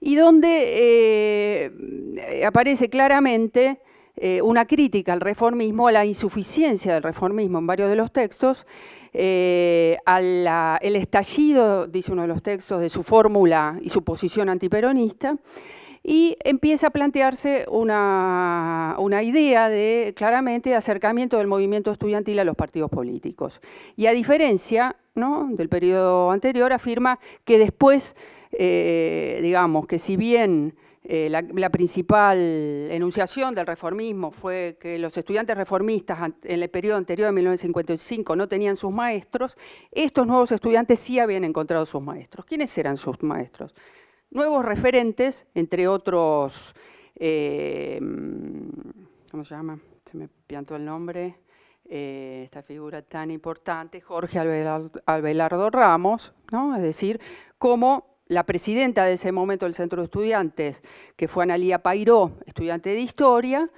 y donde eh, aparece claramente eh, una crítica al reformismo, a la insuficiencia del reformismo en varios de los textos, eh, al estallido, dice uno de los textos, de su fórmula y su posición antiperonista, y empieza a plantearse una, idea de claramente acercamiento del movimiento estudiantil a los partidos políticos. Y a diferencia del periodo anterior, afirma que después, eh, digamos, que si bien eh, la, principal enunciación del reformismo fue que los estudiantes reformistas en el periodo anterior de 1955 no tenían sus maestros, estos nuevos estudiantes sí habían encontrado sus maestros. ¿Quiénes eran sus maestros? nuevos referentes, entre otros, em, ¿cómo se llama? Se me piantó el nombre, eh, esta figura tan importante, Jorge Albelardo Ramos, ¿no? es decir, como la presidenta de ese momento del Centro de Estudiantes, que fue Analía Pairó, estudiante de Historia,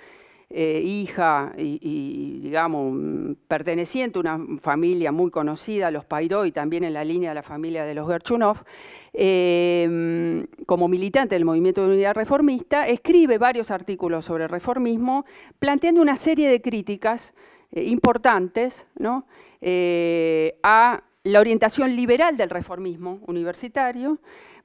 eh, hija y, digamos, mm, perteneciente a una familia muy conocida, los Pairó, y también en la línea de la familia de los Gerchunov, eh, mm, como militante del Movimiento de Unidad Reformista, escribe varios artículos sobre el reformismo, planteando una serie de críticas eh, importantes ¿no? a la orientación liberal del reformismo universitario,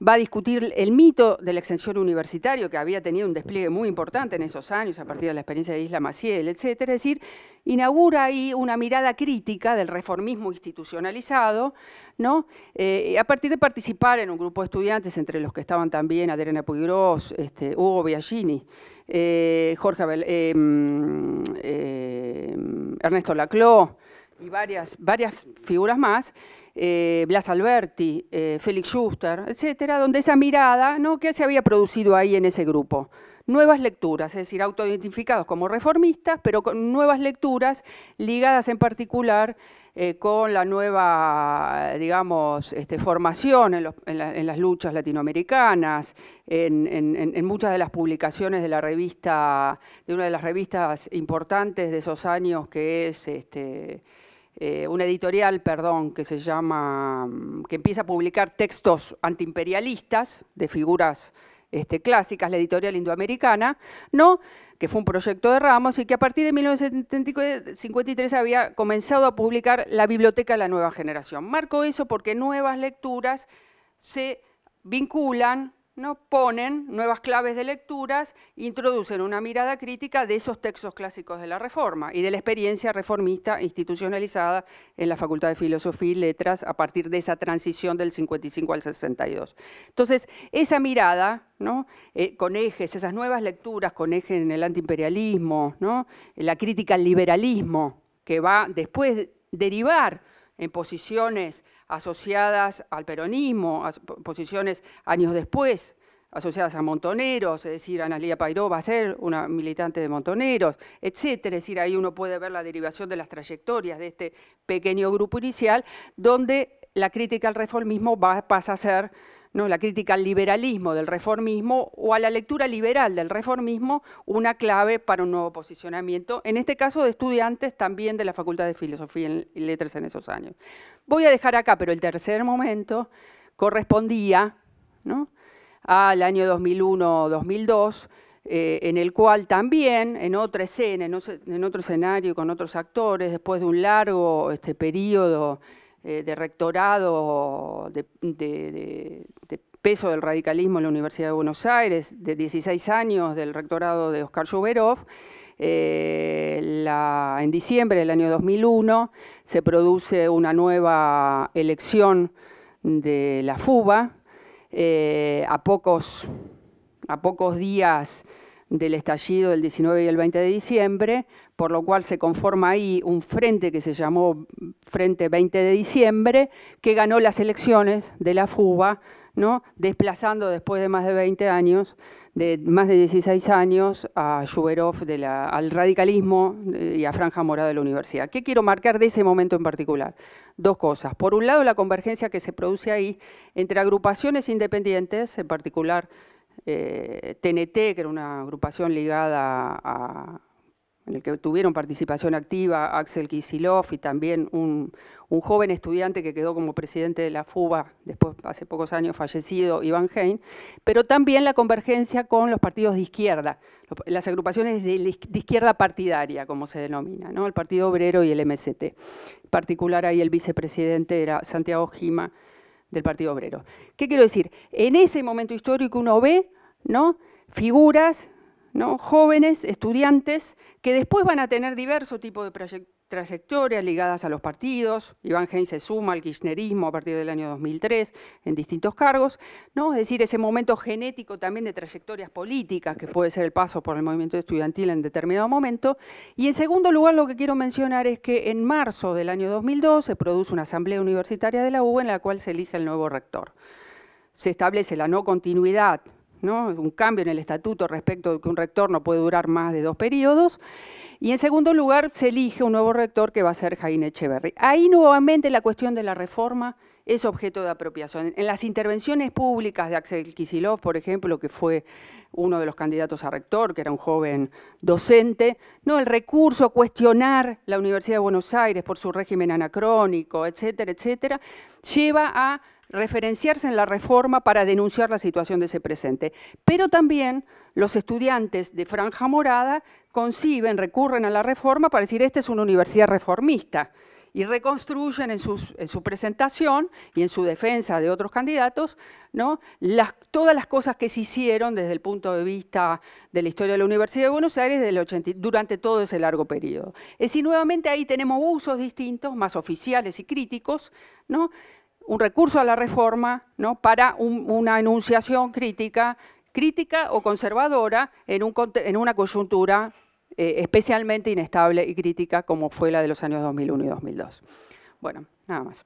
va a discutir el mito de la extensión universitaria, que había tenido un despliegue muy importante en esos años, a partir de la experiencia de Isla Maciel, etc. Es decir, inaugura ahí una mirada crítica del reformismo institucionalizado, ¿no? Eh, a partir de participar en un grupo de estudiantes, entre los que estaban también Adriana Puigros, este, Hugo Biagini, eh, eh, mm, mm, Ernesto Laclau, y varias, varias figuras más, eh, Blas Alberti, eh, Félix Schuster, etcétera, donde esa mirada, ¿no? que se había producido ahí en ese grupo? Nuevas lecturas, es decir, autoidentificados como reformistas, pero con nuevas lecturas ligadas en particular eh, con la nueva, digamos, este, formación en, las luchas latinoamericanas, en, muchas de las publicaciones de la revista, de una de las revistas importantes de esos años que es este, eh, una editorial, perdón, que se llama, mm, que empieza a publicar textos antiimperialistas de figuras este, clásicas, la editorial indoamericana, ¿no? que fue un proyecto de Ramos y que a partir de 1953 había comenzado a publicar la Biblioteca de la Nueva Generación. Marco eso porque nuevas lecturas se vinculan ponen nuevas claves de lecturas, introducen una mirada crítica de esos textos clásicos de la Reforma y de la experiencia reformista institucionalizada en la Facultad de Filosofía y Letras a partir de esa transición del 55 al 62. Entonces, esa mirada ¿no? Eh, con ejes, esas nuevas lecturas con ejes en el antiimperialismo, la crítica al liberalismo, que va después derivar en posiciones asociadas al peronismo, posiciones años después asociadas a montoneros, es decir, Analia Pairó va a ser una militante de montoneros, etcétera, es decir, ahí uno puede ver la derivación de las trayectorias de este pequeño grupo inicial, donde la crítica al reformismo pasa a ser la crítica al liberalismo del reformismo o a la lectura liberal del reformismo, una clave para un nuevo posicionamiento, en este caso de estudiantes también de la Facultad de Filosofía y Letras en esos años. Voy a dejar acá, pero el tercer momento correspondía al año 2001-2002, eh, en el cual también, en otra escena, en otro escenario, con otros actores, después de un largo este, periodo eh, de rectorado de, peso del radicalismo en la Universidad de Buenos Aires, de 16 años del rectorado de Oscar Shuberov. Eh, en diciembre del año 2001 se produce una nueva elección de la FUBA. Eh, a, pocos, a pocos días del estallido del 19 y el 20 de diciembre, por lo cual se conforma ahí un frente que se llamó Frente 20 de diciembre, que ganó las elecciones de la FUBA, ¿no? desplazando después de más de 20 años, de más de 16 años, a Shuberov al radicalismo eh, y a Franja Morada de la universidad. ¿Qué quiero marcar de ese momento en particular? Dos cosas. Por un lado, la convergencia que se produce ahí entre agrupaciones independientes, en particular TNT, eh, que era una agrupación ligada a, en el que tuvieron participación activa Axel Kisilov y también un, joven estudiante que quedó como presidente de la FUBA, después hace pocos años fallecido, Iván Hein, pero también la convergencia con los partidos de izquierda, las agrupaciones de, izquierda partidaria, como se denomina, ¿no? el Partido Obrero y el MST. En particular ahí el vicepresidente era Santiago Gima del Partido Obrero. ¿Qué quiero decir? En ese momento histórico uno ve figuras, jóvenes, estudiantes, que después van a tener diverso tipo de trayectorias ligadas a los partidos. Iván Hein se suma al kirchnerismo a partir del año 2003 en distintos cargos. Es decir, ese momento genético también de trayectorias políticas, que puede ser el paso por el movimiento estudiantil en determinado momento. Y en segundo lugar, lo que quiero mencionar es que en marzo del año 2002 se produce una asamblea universitaria de la U en la cual se elige el nuevo rector. Se establece la no continuidad un cambio en el estatuto respecto de que un rector no puede durar más de dos periodos. Y en segundo lugar, se elige un nuevo rector que va a ser Jaime Echeverry. Ahí nuevamente la cuestión de la reforma es objeto de apropiación. En las intervenciones públicas de Axel Kisilov, por ejemplo, que fue uno de los candidatos a rector, que era un joven docente, no el recurso a cuestionar la Universidad de Buenos Aires por su régimen anacrónico, etcétera, etcétera, lleva a referenciarse en la reforma para denunciar la situación de ese presente. Pero también los estudiantes de Franja Morada conciben, recurren a la reforma para decir, esta es una universidad reformista, y reconstruyen en, su presentación y en su defensa de otros candidatos ¿no? todas las cosas que se hicieron desde el punto de vista de la historia de la Universidad de Buenos Aires durante todo ese largo periodo. Es decir, nuevamente ahí tenemos usos distintos, más oficiales y críticos, ¿no? un recurso a la reforma ¿no? para una enunciación crítica, crítica o conservadora en, una coyuntura eh, especialmente inestable y crítica como fue la de los años 2001 y 2002. Bueno, nada más.